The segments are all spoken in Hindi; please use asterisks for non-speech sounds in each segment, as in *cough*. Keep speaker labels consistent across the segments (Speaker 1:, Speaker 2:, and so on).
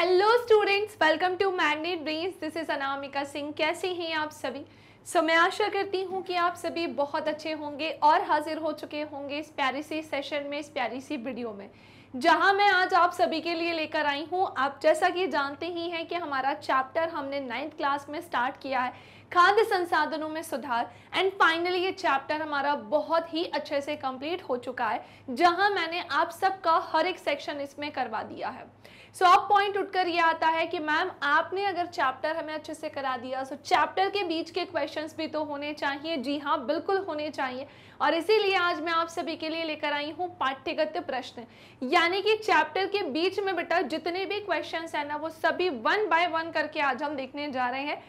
Speaker 1: Hello students welcome to Magnet Brains this is Anamika Singh कैसे हैं आप सभी सो so, मैं आशा करती हूँ कि आप सभी बहुत अच्छे होंगे और हाजिर हो चुके होंगे इस प्यारी सी सेशन में इस प्यारी सी वीडियो में जहाँ मैं आज आप सभी के लिए लेकर आई हूँ आप जैसा कि जानते ही हैं कि हमारा चैप्टर हमने नाइन्थ क्लास में स्टार्ट किया है खाद्य संसाधनों में सुधार एंड फाइनली ये चैप्टर हमारा बहुत ही अच्छे से कंप्लीट हो चुका है जहाँ मैंने आप सबका हर एक सेक्शन इसमें करवा दिया है सो अब पॉइंट उठकर ये आता है कि मैम आपने अगर चैप्टर हमें अच्छे से करा दिया सो चैप्टर के बीच के क्वेश्चंस भी तो होने चाहिए जी हाँ बिल्कुल होने चाहिए और इसीलिए आज मैं आप सभी के लिए लेकर आई हूँ पाठ्यगत प्रश्न यानी कि चैप्टर के बीच में बेटा जितने भी क्वेश्चन हैं ना वो सभी वन बाय वन करके आज हम देखने जा रहे हैं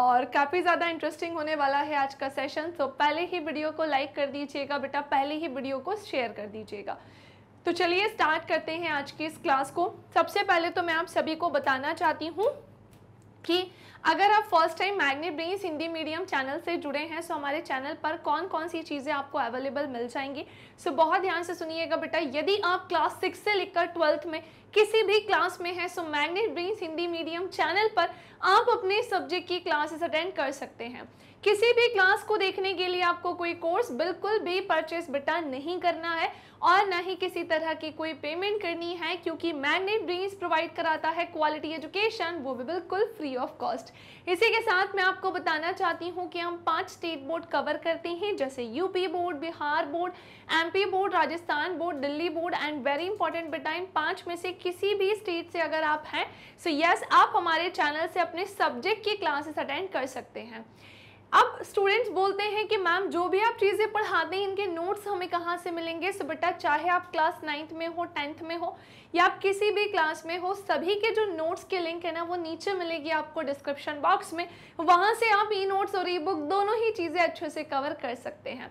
Speaker 1: और काफ़ी ज़्यादा इंटरेस्टिंग होने वाला है आज का सेशन तो पहले ही वीडियो को लाइक कर दीजिएगा बेटा पहले ही वीडियो को शेयर कर दीजिएगा तो चलिए स्टार्ट करते हैं आज की इस क्लास को सबसे पहले तो मैं आप सभी को बताना चाहती हूँ कि अगर आप first time Magnet Brain Hindi medium channel से जुड़े हैं सो हमारे चैनल पर कौन कौन सी चीज़ें आपको अवेलेबल मिल जाएंगी सो बहुत ध्यान से सुनिएगा बेटा यदि आप क्लास सिक्स से लेकर ट्वेल्थ में किसी भी क्लास में हैं so Magnet Brain Hindi medium channel पर आप अपने सब्जेक्ट की क्लासेस अटेंड कर सकते हैं किसी भी क्लास को देखने के लिए आपको कोई कोर्स बिल्कुल भी परचेस बिटा नहीं करना है और ना ही किसी तरह की कोई पेमेंट करनी है क्योंकि मैग्नेट ड्रीम्स प्रोवाइड कराता है क्वालिटी एजुकेशन वो भी बिल्कुल फ्री ऑफ कॉस्ट इसी के साथ मैं आपको बताना चाहती हूँ कि हम पांच स्टेट बोर्ड कवर करते हैं जैसे UP board Bihar board MP board Rajasthan board Delhi board and very important बेटा इन पाँच में से किसी भी स्टेट से अगर आप हैं सो so यस yes, आप हमारे चैनल से अपने सब्जेक्ट की क्लासेस अटेंड कर सकते हैं अब स्टूडेंट्स बोलते हैं कि मैम जो भी आप चीज़ें पढ़ाते हैं इनके नोट्स हमें कहाँ से मिलेंगे सो बेटा चाहे आप क्लास नाइन्थ में हो टेंथ में हो या आप किसी भी क्लास में हो सभी के जो नोट्स के लिंक है ना वो नीचे मिलेगी आपको डिस्क्रिप्शन बॉक्स में वहाँ से आप ई नोट्स और ई बुक दोनों ही चीज़ें अच्छे से कवर कर सकते हैं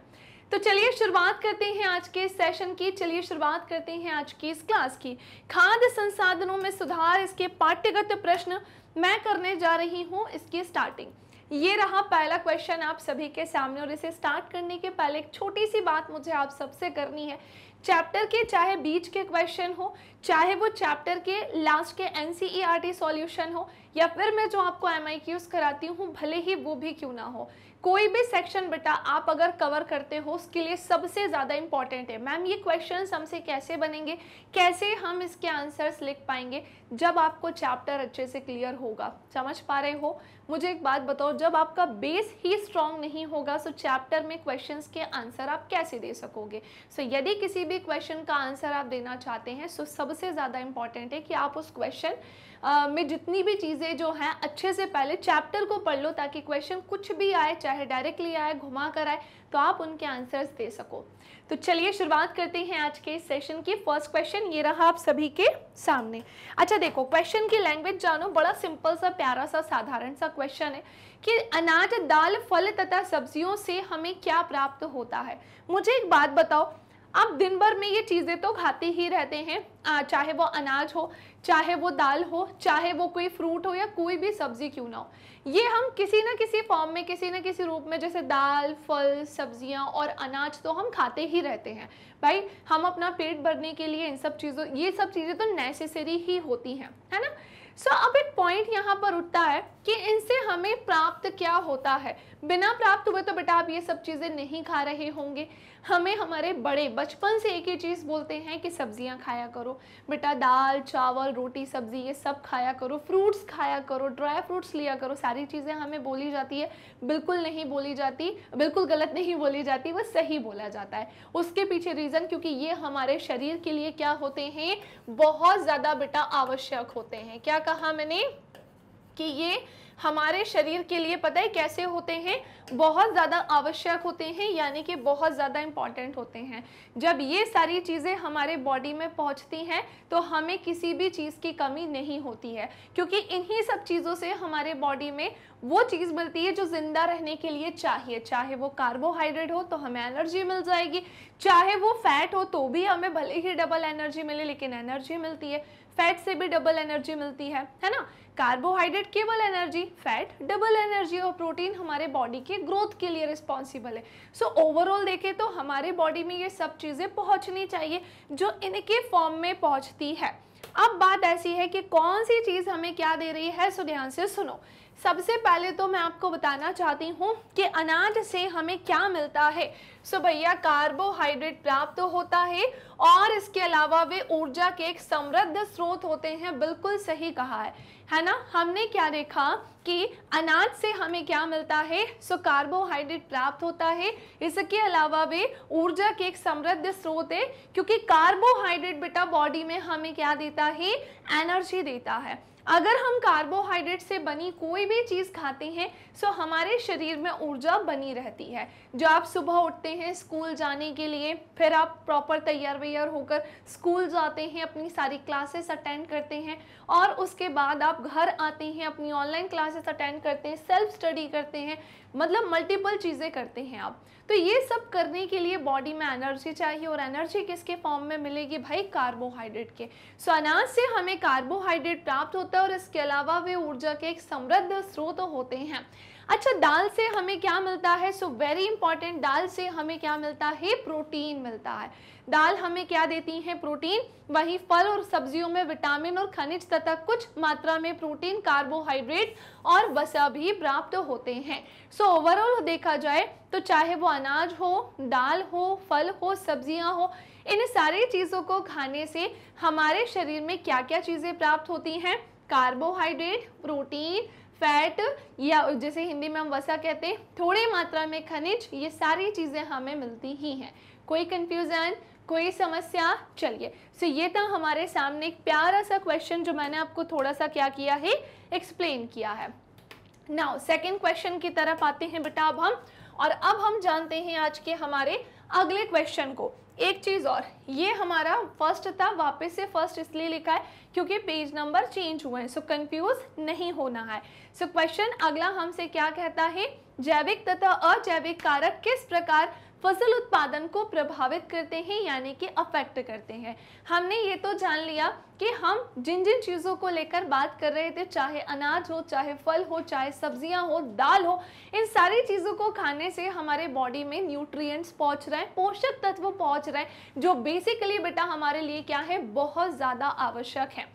Speaker 1: तो चलिए शुरुआत करते हैं आज के सेशन की चलिए शुरुआत करते हैं आज की इस क्लास की खाद्य संसाधनों में सुधार इसके पाठ्यगत प्रश्न मैं करने जा रही हूँ इसकी स्टार्टिंग ये रहा पहला क्वेश्चन आप सभी के सामने और इसे स्टार्ट करने के पहले एक छोटी सी बात मुझे आप सबसे करनी है चैप्टर के चाहे बीच के क्वेश्चन हो चाहे वो चैप्टर के लास्ट के एन सी सॉल्यूशन हो या फिर मैं जो आपको एम आई क्यूज़ कराती हूँ भले ही वो भी क्यों ना हो कोई भी सेक्शन बेटा आप अगर कवर करते हो उसके लिए सबसे ज़्यादा इंपॉर्टेंट है मैम ये क्वेश्चन हमसे कैसे बनेंगे कैसे हम इसके आंसर्स लिख पाएंगे जब आपको चैप्टर अच्छे से क्लियर होगा समझ पा रहे हो मुझे एक बात बताओ जब आपका बेस ही स्ट्रांग नहीं होगा सो चैप्टर में क्वेश्चंस के आंसर आप कैसे दे सकोगे सो यदि किसी भी क्वेश्चन का आंसर आप देना चाहते हैं सो सबसे ज़्यादा इंपॉर्टेंट है कि आप उस क्वेश्चन में जितनी भी चीज़ें जो हैं अच्छे से पहले चैप्टर को पढ़ लो ताकि क्वेश्चन कुछ भी आए चाहे डायरेक्टली आए घुमा कर आए तो आप उनके आंसर्स दे सको तो चलिए शुरुआत करते हैं आज के सेशन की फर्स्ट क्वेश्चन ये रहा आप सभी के सामने अच्छा देखो क्वेश्चन की लैंग्वेज जानो बड़ा सिंपल सा प्यारा सा साधारण सा क्वेश्चन है कि अनाज दाल फल तथा सब्जियों से हमें क्या प्राप्त होता है मुझे एक बात बताओ आप दिन भर में ये चीज़ें तो खाते ही रहते हैं चाहे वो अनाज हो चाहे वो दाल हो चाहे वो कोई फ्रूट हो या कोई भी सब्ज़ी क्यों ना हो ये हम किसी ना किसी फॉर्म में किसी ना किसी रूप में जैसे दाल फल सब्जियां और अनाज तो हम खाते ही रहते हैं भाई हम अपना पेट भरने के लिए इन सब चीज़ों ये सब चीज़ें तो नेसेसरी ही होती हैं है ना सो so, अब एक पॉइंट यहाँ पर उठता है कि इनसे हमें प्राप्त क्या होता है बिना प्राप्त हुए तो बेटा आप ये सब चीज़ें नहीं खा रहे होंगे हमें हमारे बड़े बचपन से एक ही चीज़ बोलते हैं कि सब्जियां खाया करो बेटा दाल चावल रोटी सब्ज़ी ये सब खाया करो फ्रूट्स खाया करो ड्राई फ्रूट्स लिया करो सारी चीज़ें हमें बोली जाती है बिल्कुल नहीं बोली जाती बिल्कुल गलत नहीं बोली जाती वह सही बोला जाता है उसके पीछे रीज़न क्योंकि ये हमारे शरीर के लिए क्या होते हैं बहुत ज़्यादा बेटा आवश्यक होते हैं क्या कहा मैंने कि ये हमारे शरीर के लिए पता है कैसे होते हैं बहुत ज़्यादा आवश्यक होते हैं यानी कि बहुत ज़्यादा इम्पॉर्टेंट होते हैं जब ये सारी चीज़ें हमारे बॉडी में पहुँचती हैं तो हमें किसी भी चीज़ की कमी नहीं होती है क्योंकि इन्हीं सब चीज़ों से हमारे बॉडी में वो चीज़ मिलती है जो ज़िंदा रहने के लिए चाहिए चाहे वो कार्बोहाइड्रेट हो तो हमें एनर्जी मिल जाएगी चाहे वो फैट हो तो भी हमें भले ही डबल एनर्जी मिले लेकिन एनर्जी मिलती है फैट से भी डबल एनर्जी मिलती है है ना कार्बोहाइड्रेट केवल एनर्जी फैट डबल एनर्जी और प्रोटीन हमारे बॉडी के ग्रोथ के लिए रिस्पॉन्सिबल है सो so, ओवरऑल देखें तो हमारे बॉडी में ये सब चीज़ें पहुंचनी चाहिए जो इनके फॉर्म में पहुंचती है अब बात ऐसी है कि कौन सी चीज़ हमें क्या दे रही है सो ध्यान से सुनो सबसे पहले तो मैं आपको बताना चाहती हूँ कि अनाज से हमें क्या मिलता है सो भैया कार्बोहाइड्रेट प्राप्त तो होता है और इसके अलावा वे ऊर्जा के एक समृद्ध स्रोत होते हैं बिल्कुल सही कहा है है ना हमने क्या देखा कि अनाज से हमें क्या मिलता है सो कार्बोहाइड्रेट प्राप्त होता है इसके अलावा वे ऊर्जा के एक समृद्ध स्रोत है क्योंकि कार्बोहाइड्रेट बेटा बॉडी में हमें क्या देता है एनर्जी देता है अगर हम कार्बोहाइड्रेट से बनी कोई भी चीज़ खाते हैं सो हमारे शरीर में ऊर्जा बनी रहती है जो आप सुबह उठते हैं स्कूल जाने के लिए फिर आप प्रॉपर तैयार वैयार होकर स्कूल जाते हैं अपनी सारी क्लासेस अटेंड करते हैं और उसके बाद आप घर आते हैं अपनी ऑनलाइन क्लासेस अटेंड करते हैं सेल्फ स्टडी करते हैं मतलब मल्टीपल चीज़ें करते हैं आप तो ये सब करने के लिए बॉडी में एनर्जी चाहिए और एनर्जी किसके फॉर्म में मिलेगी भाई कार्बोहाइड्रेट के सो अनाज से हमें कार्बोहाइड्रेट प्राप्त होता है और इसके अलावा वे ऊर्जा के एक समृद्ध स्रोत होते हैं अच्छा दाल से हमें क्या मिलता है सो वेरी इंपॉर्टेंट दाल से हमें क्या मिलता है प्रोटीन मिलता है दाल हमें क्या देती है प्रोटीन वही फल और सब्जियों में विटामिन और खनिज तथा कुछ मात्रा में प्रोटीन कार्बोहाइड्रेट और वसा भी प्राप्त होते हैं सो so, ओवरऑल देखा जाए तो चाहे वो अनाज हो दाल हो फल हो सब्जियां हो इन सारी चीज़ों को खाने से हमारे शरीर में क्या क्या चीज़ें प्राप्त होती हैं कार्बोहाइड्रेट प्रोटीन फैट या जैसे हिंदी में हम वसा कहते हैं थोड़ी मात्रा में खनिज ये सारी चीज़ें हमें मिलती ही हैं कोई कंफ्यूजन कोई समस्या चलिए सो so, ये था हमारे सामने एक प्यारा सा क्वेश्चन जो मैंने आपको थोड़ा सा क्या किया है एक्सप्लेन किया है नाउ सेकेंड क्वेश्चन की तरफ आते हैं बेटा अब हम और अब हम जानते हैं आज के हमारे अगले क्वेश्चन को एक चीज़ और ये हमारा फर्स्ट था वापस से फर्स्ट इसलिए लिखा है क्योंकि पेज नंबर चेंज हुए हैं सो कंफ्यूज नहीं होना है सो so, क्वेश्चन अगला हमसे क्या कहता है जैविक तथा अजैविक कारक किस प्रकार फसल उत्पादन को प्रभावित करते हैं यानी कि अफेक्ट करते हैं हमने ये तो जान लिया कि हम जिन जिन चीज़ों को लेकर बात कर रहे थे चाहे अनाज हो चाहे फल हो चाहे सब्जियां हो दाल हो इन सारी चीज़ों को खाने से हमारे बॉडी में न्यूट्रिएंट्स पहुंच रहे हैं पोषक तत्व पहुंच रहे हैं जो बेसिकली बेटा हमारे लिए क्या है बहुत ज़्यादा आवश्यक है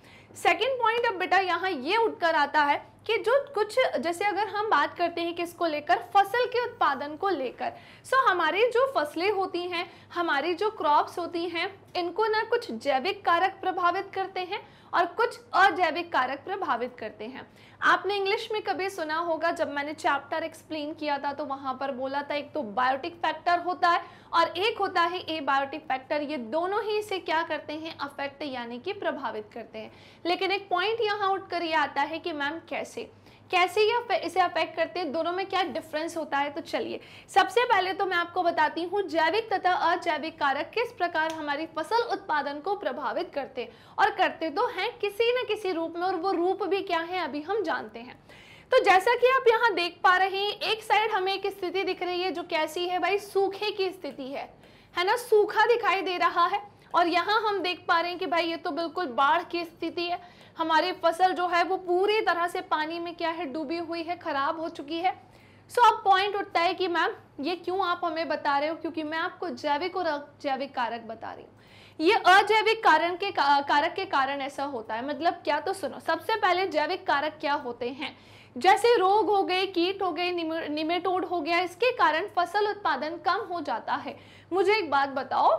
Speaker 1: सेकेंड पॉइंट अब बेटा यहाँ ये उठकर आता है कि जो कुछ जैसे अगर हम बात करते हैं किसको लेकर फसल के उत्पादन को लेकर सो हमारी जो फसलें होती हैं हमारी जो क्रॉप्स होती हैं इनको ना कुछ जैविक कारक प्रभावित करते हैं और कुछ अजैविक कारक प्रभावित करते हैं आपने इंग्लिश में कभी सुना होगा जब मैंने चैप्टर एक्सप्लेन किया था तो वहां पर बोला था एक तो बायोटिक फैक्टर होता है और एक होता है ए बायोटिक फैक्टर ये दोनों ही इसे क्या करते हैं अफेक्ट यानी कि प्रभावित करते हैं लेकिन एक पॉइंट यहाँ उठ कर ये आता है कि मैम कैसे कैसे ये इसे अफेक्ट करते हैं दोनों में क्या डिफरेंस होता है तो चलिए सबसे पहले तो मैं आपको बताती हूँ जैविक तथा अजैविक कारक किस प्रकार हमारी फसल उत्पादन को प्रभावित करते और करते तो हैं किसी न किसी रूप में और वो रूप भी क्या है अभी हम जानते हैं तो जैसा कि आप यहाँ देख पा रहे हैं एक साइड हमें एक स्थिति दिख रही है जो कैसी है भाई सूखे की स्थिति है है ना सूखा दिखाई दे रहा है और यहाँ हम देख पा रहे हैं कि भाई ये तो बिल्कुल बाढ़ की स्थिति है हमारी फसल जो है वो पूरी तरह से पानी में क्या है डूबी हुई है खराब हो चुकी है सो so, अब पॉइंट उठता है कि मैम ये क्यों आप हमें बता रहे हो क्योंकि मैं आपको जैविक और अजैविक कारक बता रही हूँ ये अजैविक कारण के कारक के कारण ऐसा होता है मतलब क्या तो सुनो सबसे पहले जैविक कारक क्या होते हैं जैसे रोग हो गए कीट हो गए निमेटोड हो गया इसके कारण फसल उत्पादन कम हो जाता है मुझे एक बात बताओ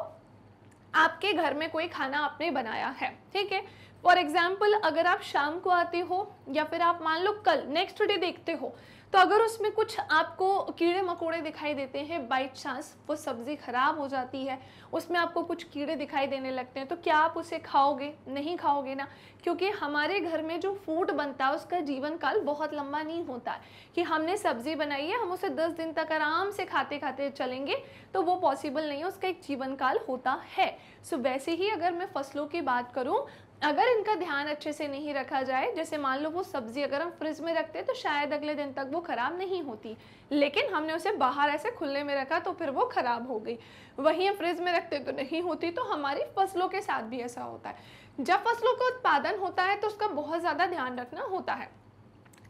Speaker 1: आपके घर में कोई खाना आपने बनाया है ठीक है फॉर एग्जाम्पल अगर आप शाम को आते हो या फिर आप मान लो कल नेक्स्ट डे देखते हो तो अगर उसमें कुछ आपको कीड़े मकोड़े दिखाई देते हैं बाई चांस वो सब्ज़ी ख़राब हो जाती है उसमें आपको कुछ कीड़े दिखाई देने लगते हैं तो क्या आप उसे खाओगे नहीं खाओगे ना क्योंकि हमारे घर में जो फूड बनता है उसका जीवन काल बहुत लंबा नहीं होता है कि हमने सब्ज़ी बनाई है हम उसे दस दिन तक आराम से खाते खाते चलेंगे तो वो पॉसिबल नहीं है उसका एक जीवन काल होता है सो वैसे ही अगर मैं फसलों की बात करूँ अगर इनका ध्यान अच्छे से नहीं रखा जाए जैसे मान लो वो सब्ज़ी अगर हम फ्रिज में रखते हैं तो शायद अगले दिन तक वो ख़राब नहीं होती लेकिन हमने उसे बाहर ऐसे खुले में रखा तो फिर वो ख़राब हो गई वहीं हम फ्रिज में रखते तो नहीं होती तो हमारी फसलों के साथ भी ऐसा होता है जब फसलों का उत्पादन होता है तो उसका बहुत ज़्यादा ध्यान रखना होता है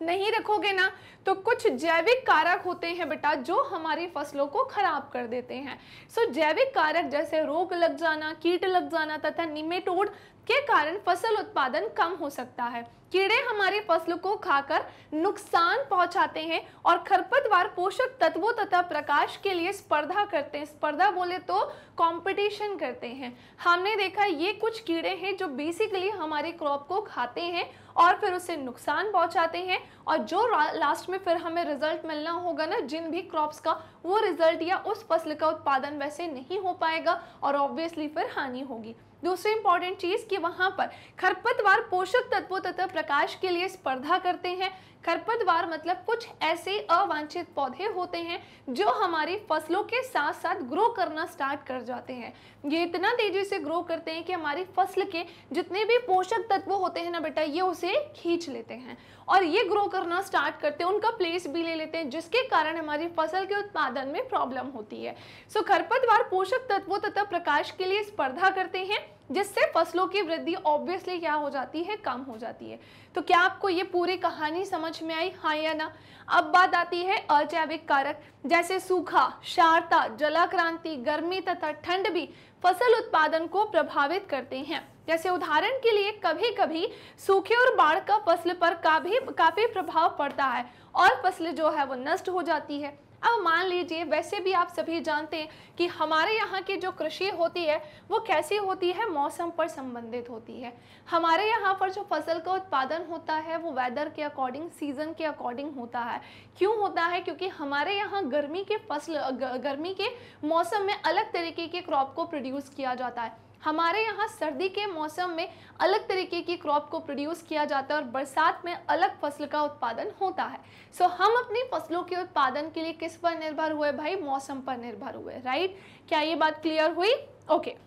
Speaker 1: नहीं रखोगे ना तो कुछ जैविक कारक होते हैं बेटा जो हमारी फसलों को खराब कर देते हैं सो so, जैविक कारक जैसे रोग लग जाना कीट लग जाना तथा निमेटोड के कारण फसल उत्पादन कम हो सकता है कीड़े हमारी फसलों को खाकर नुकसान पहुंचाते हैं और खरपतवार पोषक तत्वों तथा प्रकाश के लिए स्पर्धा करते हैं स्पर्धा बोले तो कंपटीशन करते हैं हमने देखा ये कुछ कीड़े हैं जो बेसिकली हमारे क्रॉप को खाते हैं और फिर उसे नुकसान पहुंचाते हैं और जो लास्ट में फिर हमें रिजल्ट मिलना होगा ना जिन भी क्रॉप्स का वो रिजल्ट या उस फसल का उत्पादन वैसे नहीं हो पाएगा और ऑब्वियसली फिर हानि होगी दूसरी इंपॉर्टेंट चीज़ कि वहाँ पर खरपतवार पोषक तत्वों तथा प्रकाश के लिए स्पर्धा करते हैं खरपतवार मतलब कुछ ऐसे अवांछित पौधे होते हैं जो हमारी फसलों के साथ साथ ग्रो करना स्टार्ट कर जाते हैं ये इतना तेजी से ग्रो करते हैं कि हमारी फसल के जितने भी पोषक तत्व होते हैं ना बेटा ये उसे खींच लेते हैं और ये ग्रो करना स्टार्ट करते हैं उनका प्लेस भी ले लेते हैं जिसके कारण हमारी फसल के उत्पादन में प्रॉब्लम होती है सो खरपतवार पोषक तत्वों तथा प्रकाश के लिए स्पर्धा करते हैं जिससे फसलों की वृद्धि ऑब्वियसली क्या हो जाती है कम हो जाती है तो क्या आपको ये पूरी कहानी समझ में आई हाँ या ना अब बात आती है अजैविक कारक जैसे सूखा शारता जलाक्रांति गर्मी तथा ठंड भी फसल उत्पादन को प्रभावित करते हैं जैसे उदाहरण के लिए कभी कभी सूखे और बाढ़ का फसल पर का भी काफी प्रभाव पड़ता है और फसल जो है वो नष्ट हो जाती है अब मान लीजिए वैसे भी आप सभी जानते हैं कि हमारे यहाँ की जो कृषि होती है वो कैसी होती है मौसम पर संबंधित होती है हमारे यहाँ पर जो फसल का उत्पादन होता है वो वेदर के अकॉर्डिंग सीजन के अकॉर्डिंग होता है क्यों होता है क्योंकि हमारे यहाँ गर्मी के फसल गर्मी के मौसम में अलग तरीके के क्रॉप को प्रोड्यूस किया जाता है हमारे यहाँ सर्दी के मौसम में अलग तरीके की क्रॉप को प्रोड्यूस किया जाता है और बरसात में अलग फसल का उत्पादन होता है सो so, हम अपनी फसलों के उत्पादन के लिए किस पर निर्भर हुए भाई मौसम पर निर्भर हुए राइट क्या ये बात क्लियर हुई ओके okay.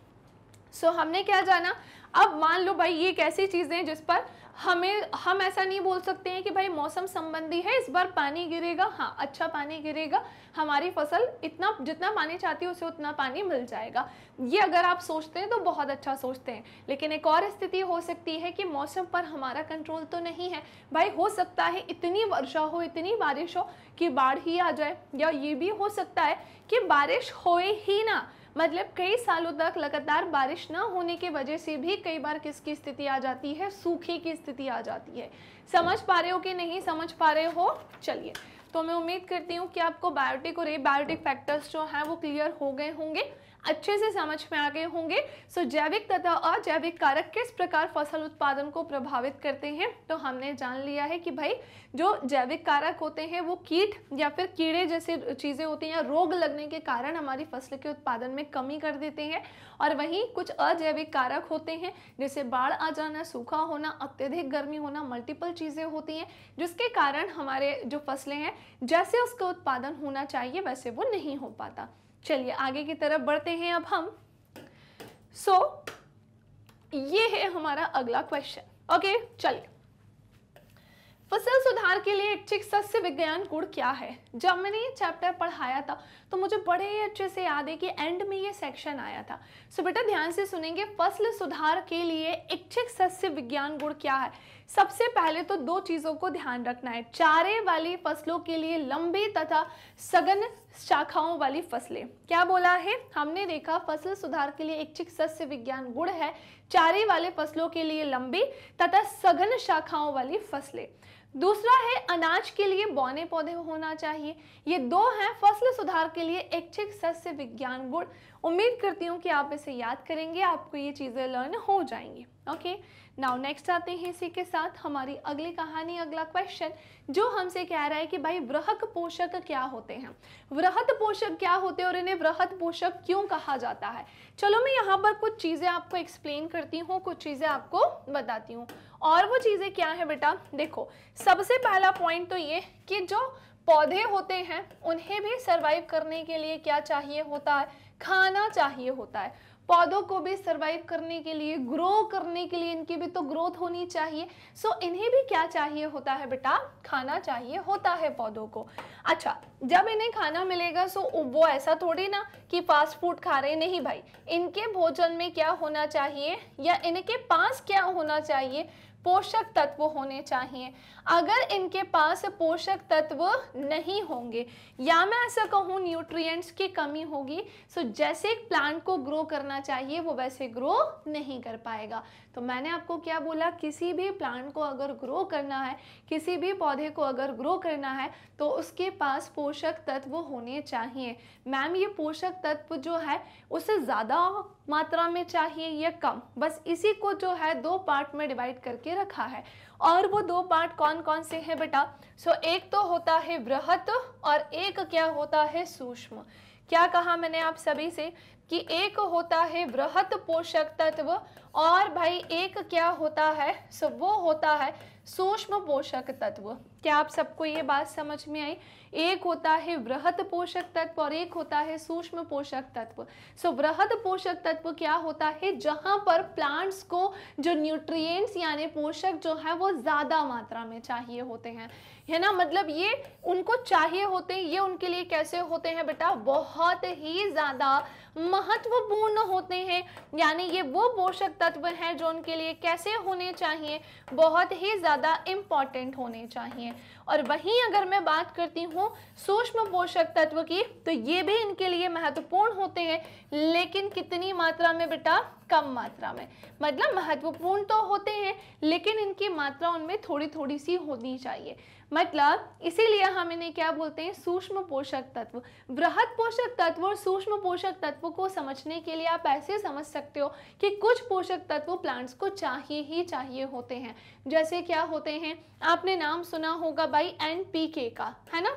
Speaker 1: सो so, हमने क्या जाना अब मान लो भाई ये कैसी चीज़ें जिस पर हमें हम ऐसा नहीं बोल सकते हैं कि भाई मौसम संबंधी है इस बार पानी गिरेगा हाँ अच्छा पानी गिरेगा हमारी फसल इतना जितना पानी चाहती है उसे उतना पानी मिल जाएगा ये अगर आप सोचते हैं तो बहुत अच्छा सोचते हैं लेकिन एक और स्थिति हो सकती है कि मौसम पर हमारा कंट्रोल तो नहीं है भाई हो सकता है इतनी वर्षा हो इतनी बारिश हो कि बाढ़ ही आ जाए या ये भी हो सकता है कि बारिश होए ही ना मतलब कई सालों तक लगातार बारिश ना होने की वजह से भी कई बार किसकी स्थिति आ जाती है सूखे की स्थिति आ जाती है समझ पा रहे हो कि नहीं समझ पा रहे हो चलिए तो मैं उम्मीद करती हूँ कि आपको बायोटिक और एबायोटिक फैक्टर्स जो हैं वो क्लियर हो गए होंगे अच्छे से समझ में आ गए होंगे सो so, जैविक तथा अजैविक कारक किस प्रकार फसल उत्पादन को प्रभावित करते हैं तो हमने जान लिया है कि भाई जो जैविक कारक होते हैं वो कीट या फिर कीड़े जैसे चीज़ें होती हैं या रोग लगने के कारण हमारी फसल के उत्पादन में कमी कर देते हैं और वहीं कुछ अजैविक कारक होते हैं जैसे बाढ़ आ जाना सूखा होना अत्यधिक गर्मी होना मल्टीपल चीज़ें होती हैं जिसके कारण हमारे जो फसलें हैं जैसे उसका उत्पादन होना चाहिए वैसे वो नहीं हो पाता चलिए आगे की तरफ बढ़ते हैं अब हम सो so, ये है हमारा अगला क्वेश्चन ओके चलिए फसल सुधार के लिए ऐच्छिक सस्य विज्ञान गुण क्या है जब मैंने ये चैप्टर पढ़ाया था तो मुझे बड़े अच्छे से याद है कि एंड में ये सेक्शन आया था सो बेटा ध्यान से सुनेंगे फसल सुधार के लिए ऐच्छिक सस्य विज्ञान गुण क्या है सबसे पहले तो दो चीज़ों को ध्यान रखना है चारे वाली फसलों के लिए लंबी तथा सघन शाखाओं वाली फसलें क्या बोला है हमने देखा फसल सुधार के लिए इच्छिक सस्य विज्ञान गुण है चारे वाले फसलों के लिए लंबी तथा सघन शाखाओं वाली फसलें दूसरा है अनाज के लिए बौने पौधे होना चाहिए ये दो हैं फसल सुधार के लिए इच्छिक सस्य विज्ञान गुण उम्मीद करती हूँ कि आप इसे याद करेंगे आपको ये चीज़ें लर्न हो जाएंगी ओके नाउ नेक्स्ट आते हैं इसी के साथ हमारी अगली कहानी अगला क्वेश्चन जो हमसे कह रहा है कि भाई वृहत पोषक क्या होते हैं वृहत पोषक क्या होते हैं और इन्हें वृहत पोषक क्यों कहा जाता है चलो मैं यहाँ पर कुछ चीज़ें आपको एक्सप्लेन करती हूँ कुछ चीज़ें आपको बताती हूँ और वो चीज़ें क्या है बेटा देखो सबसे पहला पॉइंट तो ये कि जो पौधे होते हैं उन्हें भी सर्वाइव करने के लिए क्या चाहिए होता है खाना चाहिए होता है पौधों को भी सर्वाइव करने के लिए ग्रो करने के लिए इनकी भी तो ग्रोथ होनी चाहिए सो so, इन्हें भी क्या चाहिए होता है बेटा खाना चाहिए होता है पौधों को अच्छा जब इन्हें खाना मिलेगा सो so वो ऐसा थोड़ी ना कि फास्ट फूड खा रहे नहीं भाई इनके भोजन में क्या होना चाहिए या इनके पास क्या होना चाहिए पोषक तत्व होने चाहिए अगर इनके पास पोषक तत्व नहीं होंगे या मैं ऐसा कहूँ न्यूट्रिएंट्स की कमी होगी सो जैसे एक प्लांट को ग्रो करना चाहिए वो वैसे ग्रो नहीं कर पाएगा तो मैंने आपको क्या बोला किसी भी प्लांट को अगर ग्रो करना है किसी भी पौधे को अगर ग्रो करना है तो उसके पास पोषक तत्व होने चाहिए मैम ये पोषक तत्व जो है उसे ज़्यादा मात्रा में चाहिए या कम बस इसी को जो है दो पार्ट में डिवाइड करके रखा है और वो दो पार्ट कौन कौन से हैं बेटा सो एक तो होता है बृहत और एक क्या होता है सूक्ष्म क्या कहा मैंने आप सभी से कि एक होता है बृहत पोषक तत्व और भाई एक क्या होता है सो वो होता है सूक्ष्म पोषक तत्व क्या आप सबको ये बात समझ में आई एक होता है वृहद पोषक तत्व और एक होता है सूक्ष्म पोषक तत्व सो वृहद पोषक तत्व क्या होता है जहाँ पर प्लांट्स को जो न्यूट्रिएंट्स यानी पोषक जो है वो ज़्यादा मात्रा में चाहिए होते हैं है ना मतलब ये उनको चाहिए होते हैं ये उनके लिए कैसे होते हैं बेटा बहुत ही ज़्यादा महत्वपूर्ण होते हैं यानी ये वो पोषक तत्व हैं जो उनके लिए कैसे होने चाहिए बहुत ही ज़्यादा इम्पॉर्टेंट होने चाहिए और वहीं अगर मैं बात करती हूँ सूक्ष्म पोषक तत्व की तो ये भी इनके लिए महत्वपूर्ण होते हैं लेकिन कितनी मात्रा में बेटा कम मात्रा में मतलब महत्वपूर्ण तो होते हैं लेकिन इनकी मात्रा उनमें थोड़ी थोड़ी सी होनी चाहिए मतलब इसीलिए हम इन्हें क्या बोलते हैं सूक्ष्म पोषक तत्व बृहद पोषक तत्व और सूक्ष्म पोषक तत्व को समझने के लिए आप ऐसे समझ सकते हो कि कुछ पोषक तत्व प्लांट्स को चाहिए ही चाहिए होते हैं जैसे क्या होते हैं आपने नाम सुना होगा भाई एन का है ना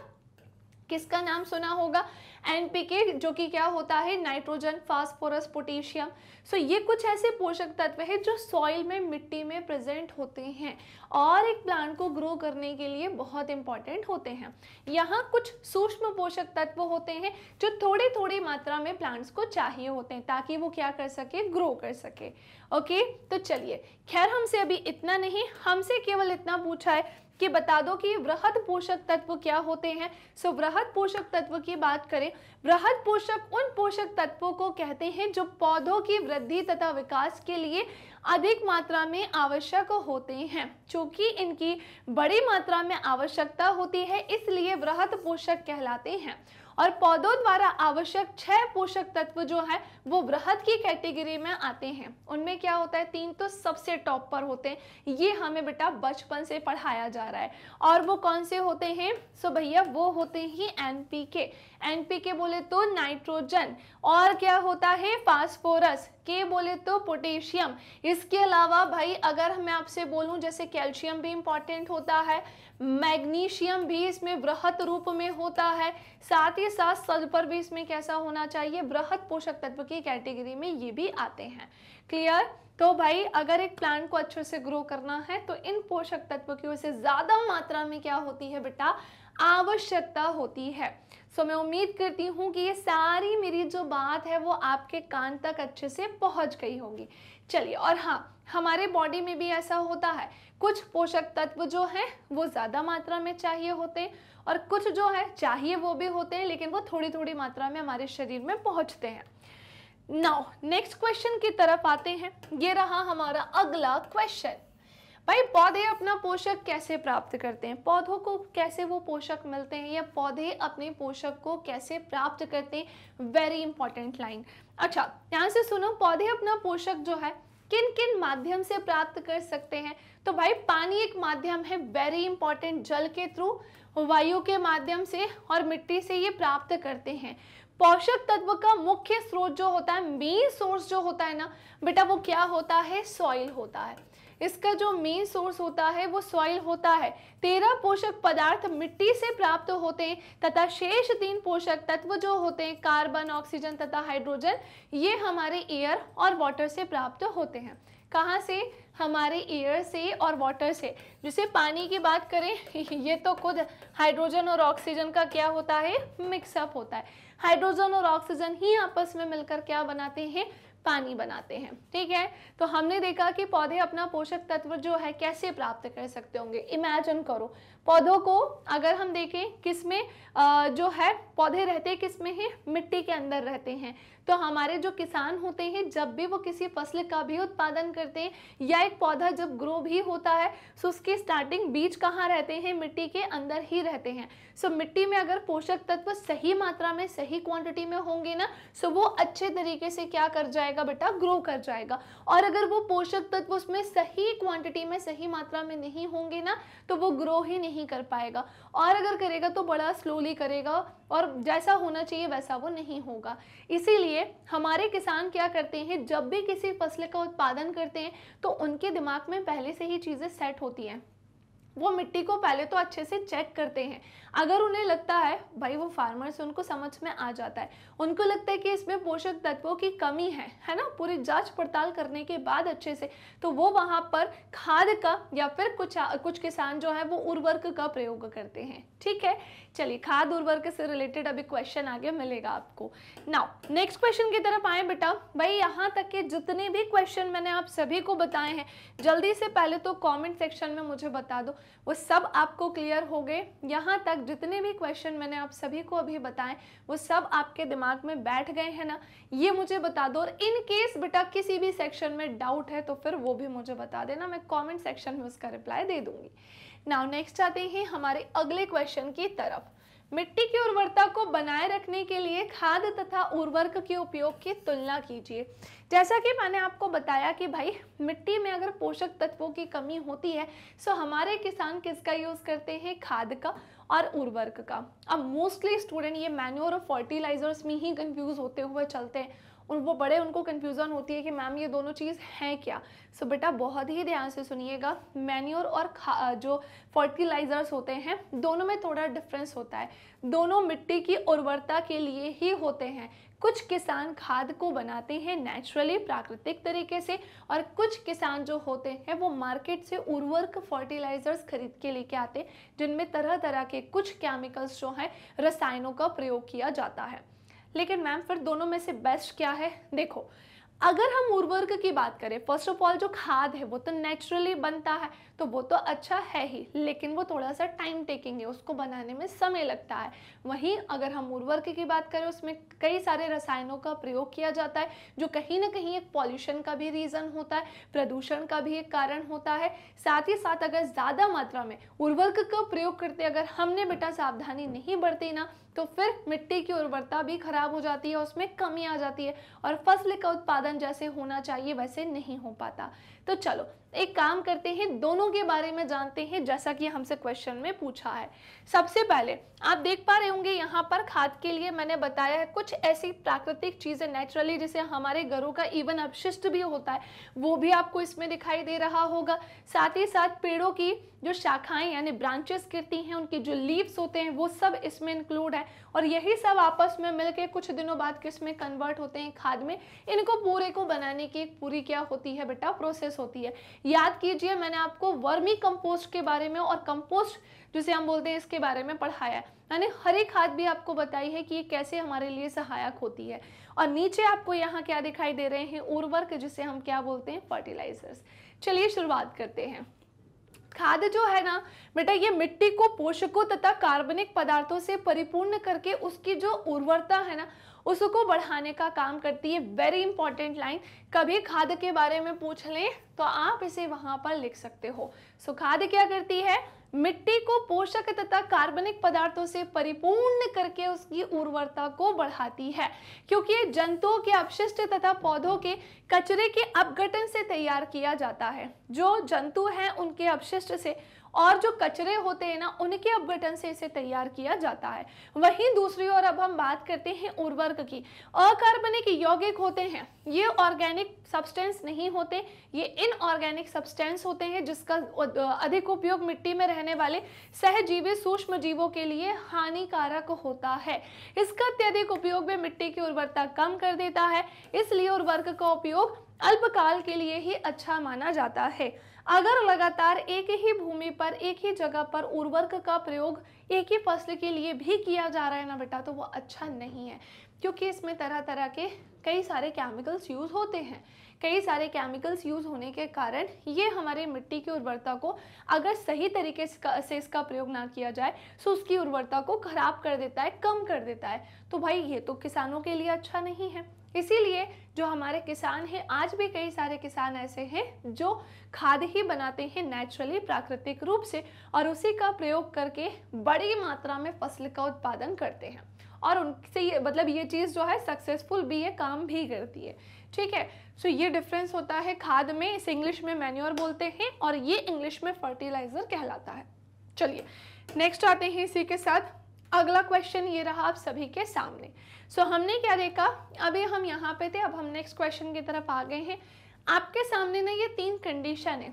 Speaker 1: किसका नाम सुना होगा एनपीके जो कि क्या होता है नाइट्रोजन फास्फोरस पोटेशियम सो ये कुछ ऐसे पोषक तत्व है जो सॉइल में मिट्टी में प्रेजेंट होते हैं और एक प्लांट को ग्रो करने के लिए बहुत इंपॉर्टेंट होते हैं यहाँ कुछ सूक्ष्म पोषक तत्व होते हैं जो थोड़े थोड़ी मात्रा में प्लांट्स को चाहिए होते हैं ताकि वो क्या कर सके ग्रो कर सके ओके तो चलिए खैर हमसे अभी इतना नहीं हमसे केवल इतना पूछा है कि बता दो कि वृहद पोषक तत्व क्या होते हैं सो वृहद पोषक तत्व की बात करें वृहद पोषक उन पोषक तत्वों को कहते हैं जो पौधों की वृद्धि तथा विकास के लिए अधिक मात्रा में आवश्यक होते हैं चूंकि इनकी बड़ी मात्रा में आवश्यकता होती है इसलिए वृहद पोषक कहलाते हैं और पौधों द्वारा आवश्यक छह पोषक तत्व जो है वो वृहद की कैटेगरी में आते हैं उनमें क्या होता है तीन तो सबसे टॉप पर होते हैं ये हमें बेटा बचपन से पढ़ाया जा रहा है और वो कौन से होते हैं सो भैया वो होते ही एन एनपीके बोले तो नाइट्रोजन और क्या होता है फास्फोरस के बोले तो पोटेशियम इसके अलावा भाई अगर मैं आपसे बोलूं जैसे कैल्शियम भी इंपॉर्टेंट होता है मैग्नीशियम भी इसमें बृहत रूप में होता है साथ ही साथ सल्फर भी इसमें कैसा होना चाहिए बृहत पोषक तत्व की कैटेगरी में ये भी आते हैं क्लियर तो भाई अगर एक प्लांट को अच्छे से ग्रो करना है तो इन पोषक तत्व की वजह से ज़्यादा मात्रा में क्या होती है बेटा आवश्यकता होती है सो so, मैं उम्मीद करती हूँ कि ये सारी मेरी जो बात है वो आपके कान तक अच्छे से पहुँच गई होगी चलिए और हाँ हमारे बॉडी में भी ऐसा होता है कुछ पोषक तत्व जो हैं वो ज़्यादा मात्रा में चाहिए होते हैं और कुछ जो है चाहिए वो भी होते हैं लेकिन वो थोड़ी थोड़ी मात्रा में हमारे शरीर में पहुँचते हैं नाउ नेक्स्ट क्वेश्चन की तरफ आते हैं ये रहा हमारा अगला क्वेश्चन भाई पौधे अपना पोषक कैसे प्राप्त करते हैं पौधों को कैसे वो पोषक मिलते हैं या पौधे अपने पोषक को कैसे प्राप्त करते हैं वेरी इंपॉर्टेंट लाइन अच्छा यहाँ से सुनो पौधे अपना पोषक जो है किन किन माध्यम से प्राप्त कर सकते हैं तो भाई पानी एक माध्यम है वेरी इंपॉर्टेंट जल के थ्रू वायु के माध्यम से और मिट्टी से ये प्राप्त करते हैं पोषक तत्व का मुख्य स्रोत जो होता है मेन सोर्स जो होता है ना बेटा वो क्या होता है सॉइल होता है इसका जो मेन सोर्स होता है वो सॉइल होता है तेरह पोषक पदार्थ मिट्टी से प्राप्त होते हैं तथा शेष तीन पोषक तत्व जो होते हैं कार्बन ऑक्सीजन तथा हाइड्रोजन ये हमारे एयर और वाटर से प्राप्त होते हैं कहाँ से हमारे एयर से और वाटर से जिसे पानी की बात करें *laughs* ये तो खुद हाइड्रोजन और ऑक्सीजन का क्या होता है मिक्सअप होता है हाइड्रोजन और ऑक्सीजन ही आपस में मिलकर क्या बनाते हैं पानी बनाते हैं ठीक है तो हमने देखा कि पौधे अपना पोषक तत्व जो है कैसे प्राप्त कर सकते होंगे इमेजिन करो पौधों को अगर हम देखें किसमें जो है पौधे रहते किस में हैं मिट्टी के अंदर रहते हैं तो हमारे जो किसान होते हैं जब भी वो किसी फसल का भी उत्पादन करते हैं या एक पौधा जब ग्रो भी होता है सो तो उसकी उसके स्टार्टिंग बीज कहाँ रहते हैं मिट्टी के अंदर ही रहते हैं सो मिट्टी में अगर पोषक तत्व सही मात्रा में सही क्वांटिटी में होंगे ना सो वो अच्छे तरीके से क्या कर जाए जाएगा बेटा ग्रो कर जाएगा और अगर वो पोषक तत्व उसमें सही क्वांटिटी में सही मात्रा में नहीं होंगे ना तो वो ग्रो ही नहीं कर पाएगा और अगर करेगा तो बड़ा स्लोली करेगा और जैसा होना चाहिए वैसा वो नहीं होगा इसीलिए हमारे किसान क्या करते हैं जब भी किसी फसल का उत्पादन करते हैं तो उनके दिमाग में पहले से ही चीज़ें सेट होती हैं वो मिट्टी को पहले तो अच्छे से चेक करते हैं अगर उन्हें लगता है भाई वो फार्मर से उनको समझ में आ जाता है उनको लगता है कि इसमें पोषक तत्वों की कमी है है ना पूरी जांच पड़ताल करने के बाद अच्छे से तो वो वहाँ पर खाद का या फिर कुछ कुछ किसान जो है वो उर्वरक का प्रयोग करते हैं ठीक है चलिए खाद उर्वरक से रिलेटेड अभी क्वेश्चन आगे मिलेगा आपको नाउ नेक्स्ट क्वेश्चन की तरफ आए बेटा भाई यहाँ तक के जितने भी क्वेश्चन मैंने आप सभी को बताए हैं जल्दी से पहले तो कॉमेंट सेक्शन में मुझे बता दो वो सब आपको क्लियर हो गए यहाँ तक तक जितने भी क्वेश्चन मैंने आप सभी को अभी बताए वो सब आपके दिमाग में बैठ गए हैं ना ये मुझे बता दो और इन केस बेटा किसी भी सेक्शन में डाउट है तो फिर वो भी मुझे बता देना मैं कमेंट सेक्शन में उसका रिप्लाई दे दूंगी नाउ नेक्स्ट आते हैं हमारे अगले क्वेश्चन की तरफ मिट्टी की उर्वरता को बनाए रखने के लिए खाद तथा उर्वरक के उपयोग की तुलना कीजिए जैसा कि मैंने आपको बताया कि भाई मिट्टी में अगर पोषक तत्वों की कमी होती है सो हमारे किसान किसका यूज़ करते हैं खाद का और उर्वरक का अब मोस्टली स्टूडेंट ये मैन्योर और फर्टिलाइजर्स में ही कन्फ्यूज होते हुए चलते हैं और वो बड़े उनको कन्फ्यूज़न होती है कि मैम ये दोनों चीज़ हैं क्या सो so, बेटा बहुत ही ध्यान से सुनिएगा मैन्योर और जो फर्टिलाइज़र्स होते हैं दोनों में थोड़ा डिफरेंस होता है दोनों मिट्टी की उर्वरता के लिए ही होते हैं कुछ किसान खाद को बनाते हैं नेचुरली प्राकृतिक तरीके से और कुछ किसान जो होते हैं वो मार्केट से उर्वरक फर्टिलाइजर्स खरीद के लेके आते हैं जिनमें तरह तरह के कुछ केमिकल्स जो हैं रसायनों का प्रयोग किया जाता है लेकिन मैम फिर दोनों में से बेस्ट क्या है देखो अगर हम उर्वरक की बात करें फर्स्ट ऑफ ऑल जो खाद है वो तो नेचुरली बनता है तो वो तो अच्छा है ही लेकिन वो थोड़ा सा टाइम टेकिंग है उसको बनाने में समय लगता है वहीं अगर हम उर्वरक की बात करें उसमें कई सारे रसायनों का प्रयोग किया जाता है जो कहीं ना कहीं एक पॉल्यूशन का भी रीज़न होता है प्रदूषण का भी एक कारण होता है साथ ही साथ अगर ज़्यादा मात्रा में उर्वरक का प्रयोग करते अगर हमने बेटा सावधानी नहीं बरती ना तो फिर मिट्टी की उर्वरता भी खराब हो जाती है उसमें कमी आ जाती है और फसल का उत्पादन जैसे होना चाहिए वैसे नहीं हो पाता तो चलो एक काम करते हैं दोनों के बारे में जानते हैं जैसा कि हमसे क्वेश्चन में पूछा है सबसे पहले आप देख पा रहे होंगे यहाँ पर खाद के लिए मैंने बताया है कुछ ऐसी प्राकृतिक चीज़ें नेचुरली जैसे हमारे घरों का इवन अपशिष्ट भी होता है वो भी आपको इसमें दिखाई दे रहा होगा साथ ही साथ पेड़ों की जो शाखाएं यानी ब्रांचेस गिरती हैं उनके जो लीव्स होते हैं वो सब इसमें इंक्लूड है और यही सब आपस में मिलकर कुछ दिनों बाद किस में कन्वर्ट होते हैं खाद में इनको पूरे को बनाने की एक पूरी क्या होती है बेटा प्रोसेस होती है याद कीजिए मैंने आपको वर्मी कंपोस्ट के बारे में और कंपोस्ट जिसे हम बोलते हैं इसके बारे में पढ़ाया है मैंने हरी खाद भी आपको बताई है कि ये कैसे हमारे लिए सहायक होती है और नीचे आपको यहाँ क्या दिखाई दे रहे हैं उर्वरक जिसे हम क्या बोलते हैं फर्टिलाइजर्स चलिए शुरुआत करते हैं खाद जो है ना बेटा ये मिट्टी को पोषकों तथा कार्बनिक पदार्थों से परिपूर्ण करके उसकी जो उर्वरता है ना उसको बढ़ाने का काम करती है वेरी इंपॉर्टेंट लाइन कभी खाद के बारे में पूछ लें तो आप इसे वहां पर लिख सकते हो सो खाद क्या करती है मिट्टी को पोषक तथा कार्बनिक पदार्थों से परिपूर्ण करके उसकी उर्वरता को बढ़ाती है क्योंकि जंतुओं के अपशिष्ट तथा पौधों के कचरे के अपघटन से तैयार किया जाता है जो जंतु हैं उनके अपशिष्ट से और जो कचरे होते हैं ना उनके अपघटन से इसे तैयार किया जाता है वहीं दूसरी ओर अब हम बात करते हैं उर्वरक की अकार्बनिक यौगिक होते हैं ये ऑर्गेनिक सब्सटेंस नहीं होते ये इनऑर्गेनिक सब्सटेंस होते हैं जिसका अधिक उपयोग मिट्टी में रहने वाले सहजीवी सूक्ष्म जीवों के लिए हानिकारक होता है इसका अत्यधिक उपयोग भी मिट्टी की उर्वरता कम कर देता है इसलिए उर्वरक का उपयोग अल्पकाल के लिए ही अच्छा माना जाता है अगर लगातार एक ही भूमि पर एक ही जगह पर उर्वरक का प्रयोग एक ही फसल के लिए भी किया जा रहा है ना बेटा तो वो अच्छा नहीं है क्योंकि इसमें तरह तरह के कई सारे केमिकल्स यूज़ होते हैं कई सारे केमिकल्स यूज़ होने के कारण ये हमारे मिट्टी की उर्वरता को अगर सही तरीके से इसका प्रयोग ना किया जाए तो उसकी उर्वरता को ख़राब कर देता है कम कर देता है तो भाई ये तो किसानों के लिए अच्छा नहीं है इसीलिए जो हमारे किसान हैं आज भी कई सारे किसान ऐसे हैं जो खाद ही बनाते हैं नेचुरली प्राकृतिक रूप से और उसी का प्रयोग करके बड़ी मात्रा में फसल का उत्पादन करते हैं और उनसे ये मतलब ये चीज़ जो है सक्सेसफुल भी है काम भी करती है ठीक है सो so, ये डिफरेंस होता है खाद में इसे इंग्लिश में मैन्योर बोलते हैं और ये इंग्लिश में फर्टिलाइज़र कहलाता है चलिए नेक्स्ट आते हैं इसी के साथ अगला क्वेश्चन ये रहा आप सभी के सामने सो so, हमने क्या देखा अभी हम यहाँ पे थे अब हम नेक्स्ट क्वेश्चन की तरफ आ गए हैं आपके सामने ना ये तीन कंडीशन है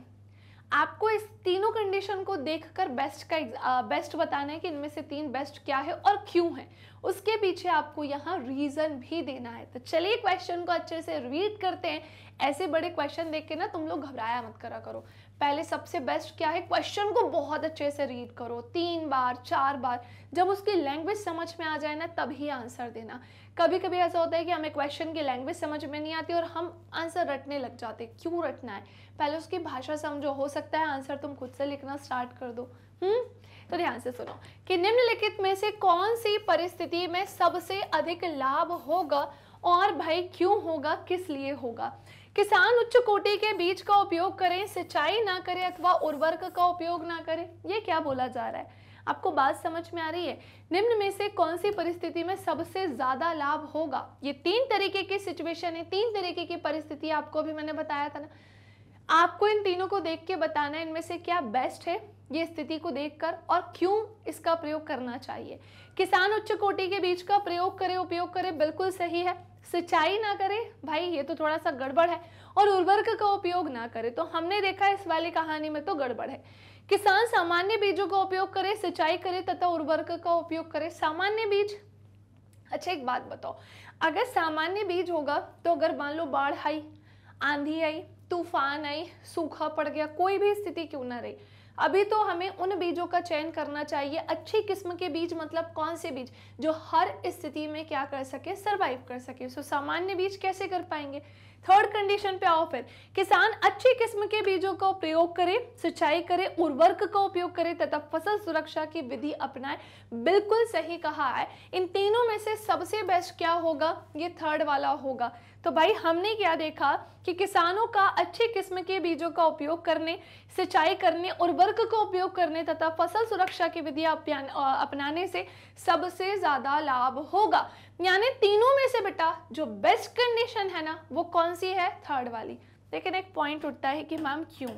Speaker 1: आपको इस तीनों कंडीशन को देखकर बेस्ट का बेस्ट बताना है कि इनमें से तीन बेस्ट क्या है और क्यों है उसके पीछे आपको यहाँ रीज़न भी देना है तो चलिए क्वेश्चन को अच्छे से रीड करते हैं ऐसे बड़े क्वेश्चन देख के ना तुम लोग घबराया मत करा करो पहले सबसे बेस्ट क्या है क्वेश्चन को बहुत अच्छे से रीड करो तीन बार चार बार जब उसकी लैंग्वेज समझ में आ जाए ना तभी आंसर देना कभी कभी ऐसा होता है कि हमें क्वेश्चन की लैंग्वेज समझ में नहीं आती और हम आंसर रटने लग जाते क्यों रटना है पहले उसकी भाषा समझो हो सकता है आंसर तुम खुद से लिखना स्टार्ट कर दो हम्म तो ध्यान से सुनो कि निम्नलिखित में से कौन सी परिस्थिति में सबसे अधिक लाभ होगा और भाई क्यों होगा किस लिए होगा किसान उच्च कोटि के बीज का उपयोग करें सिंचाई ना करें अथवा उर्वरक का उपयोग ना करें ये क्या बोला जा रहा है आपको बात समझ में आ रही है निम्न में से कौन सी परिस्थिति में सबसे ज्यादा लाभ होगा ये तीन तरीके की सिचुएशन है तीन तरीके की परिस्थिति आपको भी मैंने बताया था ना आपको इन तीनों को देख के बताना है इनमें से क्या बेस्ट है ये स्थिति को देखकर और क्यों इसका प्रयोग करना चाहिए किसान उच्च कोटि के बीज का प्रयोग करे उपयोग करे बिल्कुल सही है सिंचाई ना करे भाई ये तो थोड़ा सा गड़बड़ है और उर्वरक का उपयोग ना करे तो हमने देखा इस वाली कहानी में तो गड़बड़ है किसान सामान्य बीजों का उपयोग करे सिंचाई करे तथा उर्वरक का उपयोग करे सामान्य बीज अच्छा एक बात बताओ अगर सामान्य बीज होगा तो अगर मान लो बाढ़ आई आंधी आई तूफान आई सूखा पड़ गया कोई भी स्थिति क्यों ना रही अभी तो हमें उन बीजों का चयन करना चाहिए अच्छी किस्म के बीज मतलब कौन से बीज जो हर स्थिति में क्या कर सके सर्वाइव कर सके सो सामान्य बीज कैसे कर पाएंगे थर्ड कंडीशन पे आओ फिर किसान अच्छी किस्म के बीजों का प्रयोग करे सिंचाई करे उर्वरक का उपयोग करे तथा फसल सुरक्षा की विधि अपनाए बिल्कुल सही कहा है इन तीनों में से सबसे बेस्ट क्या होगा ये थर्ड वाला होगा तो भाई हमने क्या देखा कि किसानों का अच्छी किस्म के बीजों का उपयोग करने सिंचाई करने उर्वरक का उपयोग करने तथा फसल सुरक्षा की विधि अपनाने से सबसे ज़्यादा लाभ होगा यानी तीनों में से बेटा जो बेस्ट कंडीशन है ना वो कौन सी है थर्ड वाली लेकिन एक पॉइंट उठता है कि मैम क्यों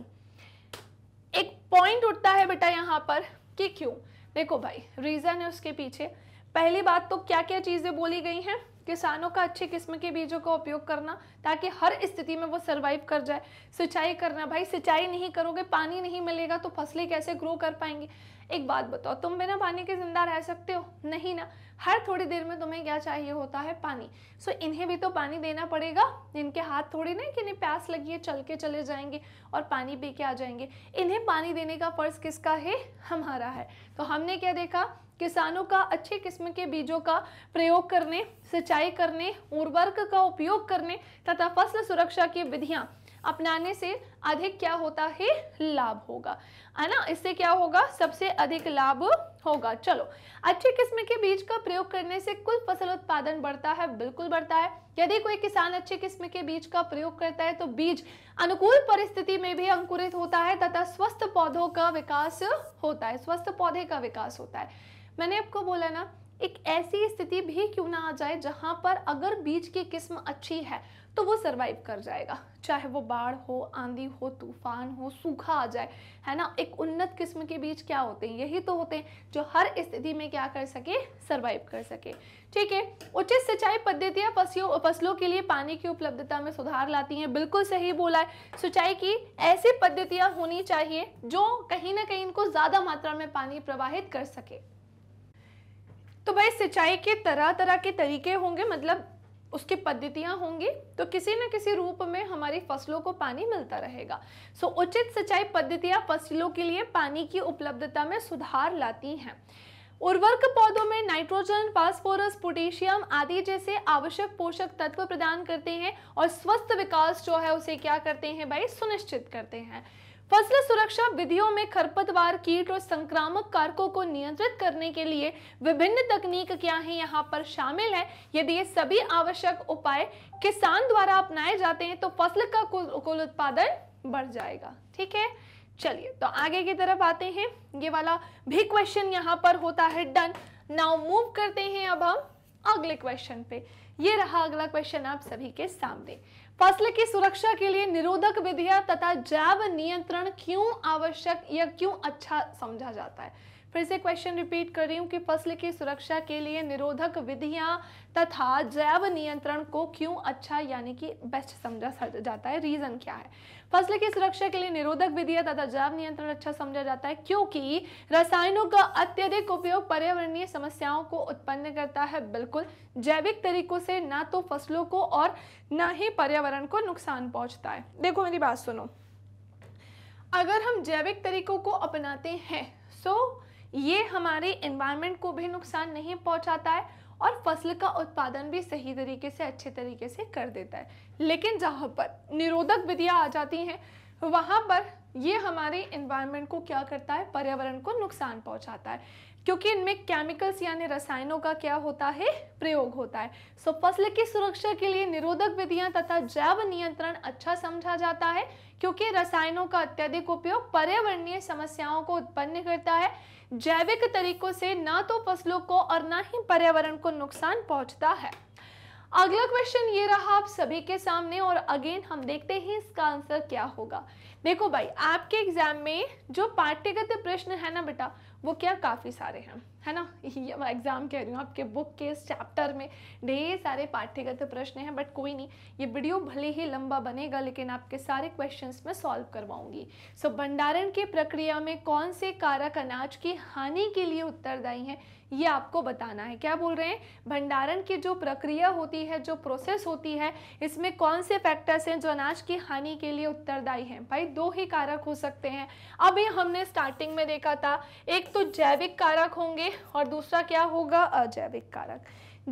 Speaker 1: एक पॉइंट उठता है बेटा यहाँ पर कि क्यों देखो भाई रीज़न है उसके पीछे पहली बात तो क्या क्या चीज़ें बोली गई हैं किसानों का अच्छे किस्म के बीजों का उपयोग करना ताकि हर स्थिति में वो सर्वाइव कर जाए सिंचाई करना भाई सिंचाई नहीं करोगे पानी नहीं मिलेगा तो फसलें कैसे ग्रो कर पाएंगे एक बात बताओ तुम बिना पानी के ज़िंदा रह सकते हो नहीं ना हर थोड़ी देर में तुम्हें क्या चाहिए होता है पानी सो इन्हें भी तो पानी देना पड़ेगा इनके हाथ थोड़ी ना कि इन्हें प्यास लगी है चल के चले जाएंगे और पानी पी के आ जाएंगे इन्हें पानी देने का फ़र्ज़ किसका है हमारा है तो हमने क्या देखा किसानों का अच्छे किस्म के बीजों का प्रयोग करने सिंचाई करने उर्वरक का उपयोग करने तथा फसल सुरक्षा की विधियां अपनाने से अधिक क्या होता है लाभ होगा है ना इससे क्या होगा सबसे अधिक लाभ होगा चलो अच्छे किस्म के बीज का प्रयोग करने से कुल फसल उत्पादन बढ़ता है बिल्कुल बढ़ता है यदि कोई किसान अच्छे किस्म के बीज का प्रयोग करता है तो बीज अनुकूल परिस्थिति में भी अंकुरित होता है तथा स्वस्थ पौधों का विकास होता है स्वस्थ पौधे का विकास होता है मैंने आपको बोला ना एक ऐसी स्थिति भी क्यों ना आ जाए जहां पर अगर बीज की किस्म अच्छी है तो वो सरवाइव कर जाएगा चाहे वो बाढ़ हो आंधी हो तूफान हो सूखा आ जाए है ना एक उन्नत किस्म के बीज क्या होते हैं यही तो होते हैं जो हर स्थिति में क्या कर सके सरवाइव कर सके ठीक है उचित सिंचाई पद्धतियां फसलों फसलों के लिए पानी की उपलब्धता में सुधार लाती हैं बिल्कुल सही बोला है सिंचाई की ऐसी पद्धतियां होनी चाहिए जो कहीं ना कहीं इनको ज़्यादा मात्रा में पानी प्रवाहित कर सके तो भाई सिंचाई के तरह तरह के तरीके होंगे मतलब उसकी पद्धतियाँ होंगी तो किसी न किसी रूप में हमारी फसलों को पानी मिलता रहेगा सो so, उचित सिंचाई पद्धतियाँ फसलों के लिए पानी की उपलब्धता में सुधार लाती हैं उर्वरक पौधों में नाइट्रोजन फास्फोरस पोटेशियम आदि जैसे आवश्यक पोषक तत्व प्रदान करते हैं और स्वस्थ विकास जो है उसे क्या करते हैं भाई सुनिश्चित करते हैं फसल सुरक्षा विधियों में खरपतवार कीट और संक्रामक कारकों को नियंत्रित करने के लिए विभिन्न तकनीक क्या है यहाँ पर शामिल है यदि ये सभी आवश्यक उपाय किसान द्वारा अपनाए जाते हैं तो फसल का कुल उत्पादन बढ़ जाएगा ठीक है चलिए तो आगे की तरफ आते हैं ये वाला भी क्वेश्चन यहाँ पर होता है डन नाउ मूव करते हैं अब हम अगले क्वेश्चन पे ये रहा अगला क्वेश्चन आप सभी के सामने फसल की सुरक्षा के लिए निरोधक विधियां तथा जैव नियंत्रण क्यों आवश्यक या क्यों अच्छा समझा जाता है फिर से क्वेश्चन रिपीट कर रही हूँ कि फसल की सुरक्षा के लिए निरोधक विधियाँ तथा जैव नियंत्रण को क्यों अच्छा यानी कि बेस्ट समझा जाता है रीज़न क्या है फसल की सुरक्षा के लिए निरोधक विधियाँ तथा जैव नियंत्रण अच्छा समझा जाता है क्योंकि रसायनों का अत्यधिक उपयोग पर्यावरणीय समस्याओं को उत्पन्न करता है बिल्कुल जैविक तरीकों से ना तो फसलों को और ना ही पर्यावरण को नुकसान पहुंचता है देखो मेरी बात सुनो अगर हम जैविक तरीकों को अपनाते हैं सो so, ये हमारे इन्वायरमेंट को भी नुकसान नहीं पहुंचाता है और फसल का उत्पादन भी सही तरीके से अच्छे तरीके से कर देता है लेकिन जहाँ पर निरोधक विधियाँ आ जाती हैं वहाँ पर ये हमारे इन्वायरमेंट को क्या करता है पर्यावरण को नुकसान पहुँचाता है क्योंकि इनमें केमिकल्स यानी रसायनों का क्या होता है प्रयोग होता है सो फसल की सुरक्षा के लिए निरोधक विधियां तथा जैव नियंत्रण अच्छा समझा जाता है क्योंकि रसायनों का अत्यधिक उपयोग पर्यावरणीय समस्याओं को उत्पन्न करता है जैविक तरीकों से ना तो फसलों को और ना ही पर्यावरण को नुकसान पहुंचता है अगला क्वेश्चन ये रहा आप सभी के सामने और अगेन हम देखते हैं इसका आंसर क्या होगा देखो भाई आपके एग्जाम में जो पाठ्यगत प्रश्न है ना बेटा वो क्या काफ़ी सारे हैं है ना *laughs* ये मैं एग्ज़ाम कह रही हूँ आपके बुक के इस चैप्टर में ढेर सारे पाठ्यगत प्रश्न हैं बट कोई नहीं ये वीडियो भले ही लंबा बनेगा लेकिन आपके सारे क्वेश्चंस में सॉल्व करवाऊंगी सो so, भंडारण की प्रक्रिया में कौन से कारक अनाज की हानि के लिए उत्तरदायी हैं ये आपको बताना है क्या बोल रहे हैं भंडारण की जो प्रक्रिया होती है जो प्रोसेस होती है इसमें कौन से फैक्टर्स हैं जो अनाज की हानि के लिए उत्तरदायी हैं भाई दो ही कारक हो सकते हैं अभी हमने स्टार्टिंग में देखा था एक तो जैविक कारक होंगे और दूसरा क्या होगा अजैविक कारक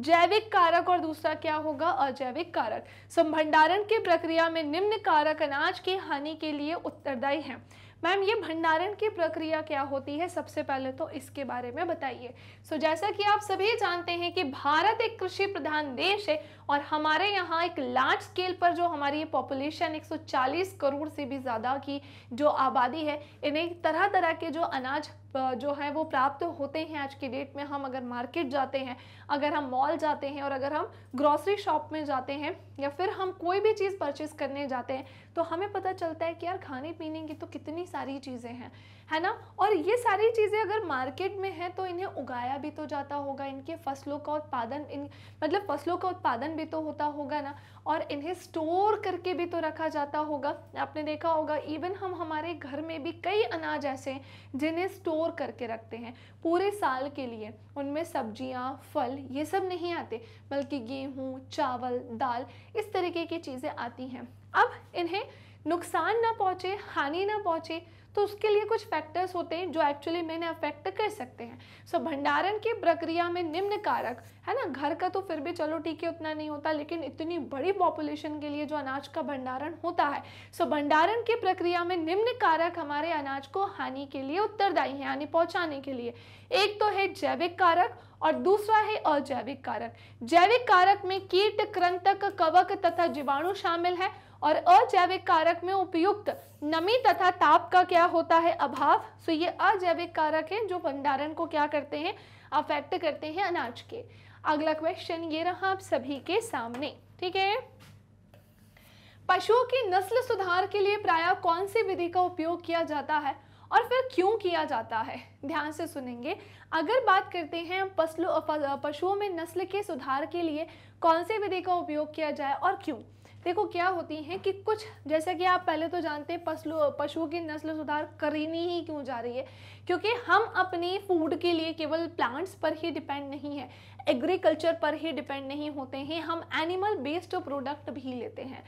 Speaker 1: जैविक कारक और दूसरा क्या होगा अजैविक कारक संभंडारण की प्रक्रिया में निम्न कारक अनाज की हानि के लिए उत्तरदायी हैं मैम ये भंडारण की प्रक्रिया क्या होती है सबसे पहले तो इसके बारे में बताइए सो so, जैसा कि आप सभी जानते हैं कि भारत एक कृषि प्रधान देश है और हमारे यहाँ एक लार्ज स्केल पर जो हमारी ये पॉपुलेशन 140 करोड़ से भी ज़्यादा की जो आबादी है इन्हें तरह तरह के जो अनाज जो है वो प्राप्त होते हैं आज की डेट में हम अगर मार्केट जाते हैं अगर हम मॉल जाते हैं और अगर हम ग्रॉसरी शॉप में जाते हैं या फिर हम कोई भी चीज़ परचेज़ करने जाते हैं तो हमें पता चलता है कि यार खाने पीने की तो कितनी सारी चीज़ें हैं है ना और ये सारी चीज़ें अगर मार्केट में हैं तो इन्हें उगाया भी तो जाता होगा इनके फसलों का उत्पादन इन मतलब फसलों का उत्पादन भी तो होता होगा ना और इन्हें स्टोर करके भी तो रखा जाता होगा आपने देखा होगा इवन हम हमारे घर में भी कई अनाज ऐसे हैं जिन्हें स्टोर करके रखते हैं पूरे साल के लिए उनमें सब्जियाँ फल ये सब नहीं आते बल्कि गेहूँ चावल दाल इस तरीके की चीज़ें आती हैं अब इन्हें नुकसान ना पहुँचे हानि ना पहुँचे तो उसके लिए कुछ फैक्टर्स होते हैं जो एक्चुअली मेन अफेक्ट कर सकते हैं सो so, भंडारण की प्रक्रिया में निम्न कारक है ना घर का तो फिर भी चलो ठीक है उतना नहीं होता लेकिन इतनी बड़ी पॉपुलेशन के लिए जो अनाज का भंडारण होता है सो so, भंडारण की प्रक्रिया में निम्न कारक हमारे अनाज को हानि के लिए उत्तरदायी है यानी पहुंचाने के लिए एक तो है जैविक कारक और दूसरा है अजैविक कारक जैविक कारक में कीट कृंतक कवक तथा जीवाणु शामिल है और अजैविक कारक में उपयुक्त नमी तथा ताप का क्या होता है अभाव सो ये अजैविक कारक है जो भंडारण को क्या करते हैं अफेक्ट करते हैं अनाज के अगला क्वेश्चन ये रहा आप सभी के सामने ठीक है पशुओं की नस्ल सुधार के लिए प्राय कौन सी विधि का उपयोग किया जाता है और फिर क्यों किया जाता है ध्यान से सुनेंगे अगर बात करते हैं पशुओं में नस्ल के सुधार के लिए कौन सी विधि का उपयोग किया जाए और क्यों देखो क्या होती हैं कि कुछ जैसे कि आप पहले तो जानते हैं पशु पशुओं की नस्ल सुधार करनी ही क्यों जा रही है क्योंकि हम अपने फूड के लिए केवल प्लांट्स पर ही डिपेंड नहीं है एग्रीकल्चर पर ही डिपेंड नहीं होते हैं हम एनिमल बेस्ड प्रोडक्ट भी लेते हैं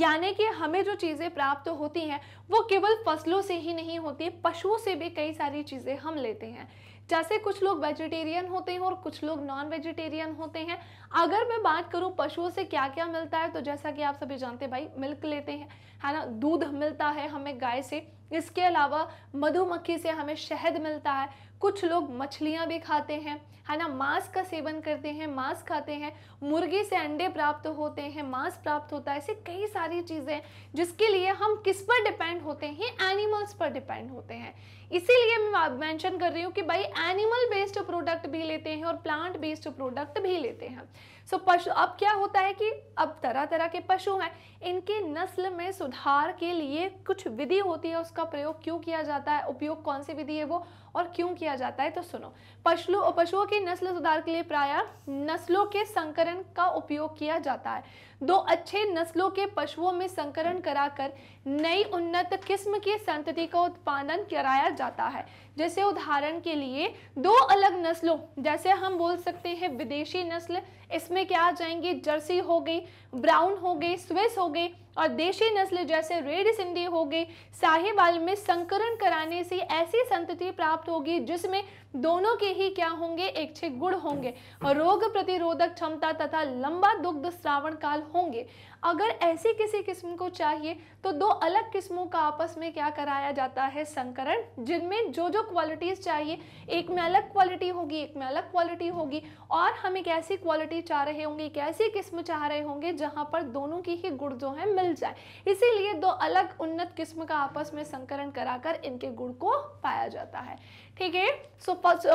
Speaker 1: यानी कि हमें जो चीज़ें प्राप्त होती हैं वो केवल फसलों से ही नहीं होती पशुओं से भी कई सारी चीज़ें हम लेते हैं जैसे कुछ लोग वेजिटेरियन होते हैं और कुछ लोग नॉन वेजिटेरियन होते हैं अगर मैं बात करूँ पशुओं से क्या क्या मिलता है तो जैसा कि आप सभी जानते हैं भाई मिल्क लेते हैं है ना दूध मिलता है हमें गाय से इसके अलावा मधुमक्खी से हमें शहद मिलता है कुछ लोग मछलियाँ भी खाते हैं है ना मांस का सेवन करते हैं मांस खाते हैं मुर्गी से अंडे प्राप्त होते हैं मांस प्राप्त होता है ऐसे कई सारी चीज़ें जिसके लिए हम किस पर डिपेंड होते हैं एनिमल्स पर डिपेंड होते हैं इसीलिए मैं मेंशन कर रही हूँ कि भाई एनिमल बेस्ड प्रोडक्ट भी लेते हैं और प्लांट बेस्ड प्रोडक्ट भी लेते हैं सो so, पशु अब क्या होता है कि अब तरह तरह के पशु हैं इनके नस्ल में सुधार के लिए कुछ विधि होती है उसका प्रयोग क्यों किया जाता है उपयोग कौन सी विधि है वो और क्यों किया जाता है तो सुनो पशु पशुओं की नस्ल सुधार के लिए प्राय नस्लों के संकरण का उपयोग किया जाता है दो अच्छे नस्लों के पशुओं में संकरण कराकर नई उन्नत किस्म की संतति का उत्पादन कराया जाता है जैसे उदाहरण के लिए दो अलग नस्लों जैसे हम बोल सकते हैं विदेशी नस्ल इसमें क्या आ जाएंगे जर्सी हो गई ब्राउन हो गई स्विस हो गई और देशी नस्ल जैसे रेड सिंधी हो गई साहिवाल में संकरण कराने से ऐसी संतति प्राप्त होगी जिसमें दोनों के ही क्या होंगे एक गुण होंगे और रोग प्रतिरोधक क्षमता तथा लंबा दुग्ध श्रावण काल होंगे अगर ऐसी किसी किस्म को चाहिए तो दो अलग किस्मों का आपस में क्या कराया जाता है संकरण जिनमें जो जो क्वालिटीज़ चाहिए एक में अलग क्वालिटी होगी एक में अलग क्वालिटी होगी और हम एक ऐसी क्वालिटी चाह रहे होंगे एक ऐसी किस्म चाह रहे होंगे जहाँ पर दोनों की ही गुड़ जो है मिल जाए इसीलिए दो अलग उन्नत किस्म का आपस में संकरण कराकर इनके गुड़ को पाया जाता है ठीक है सो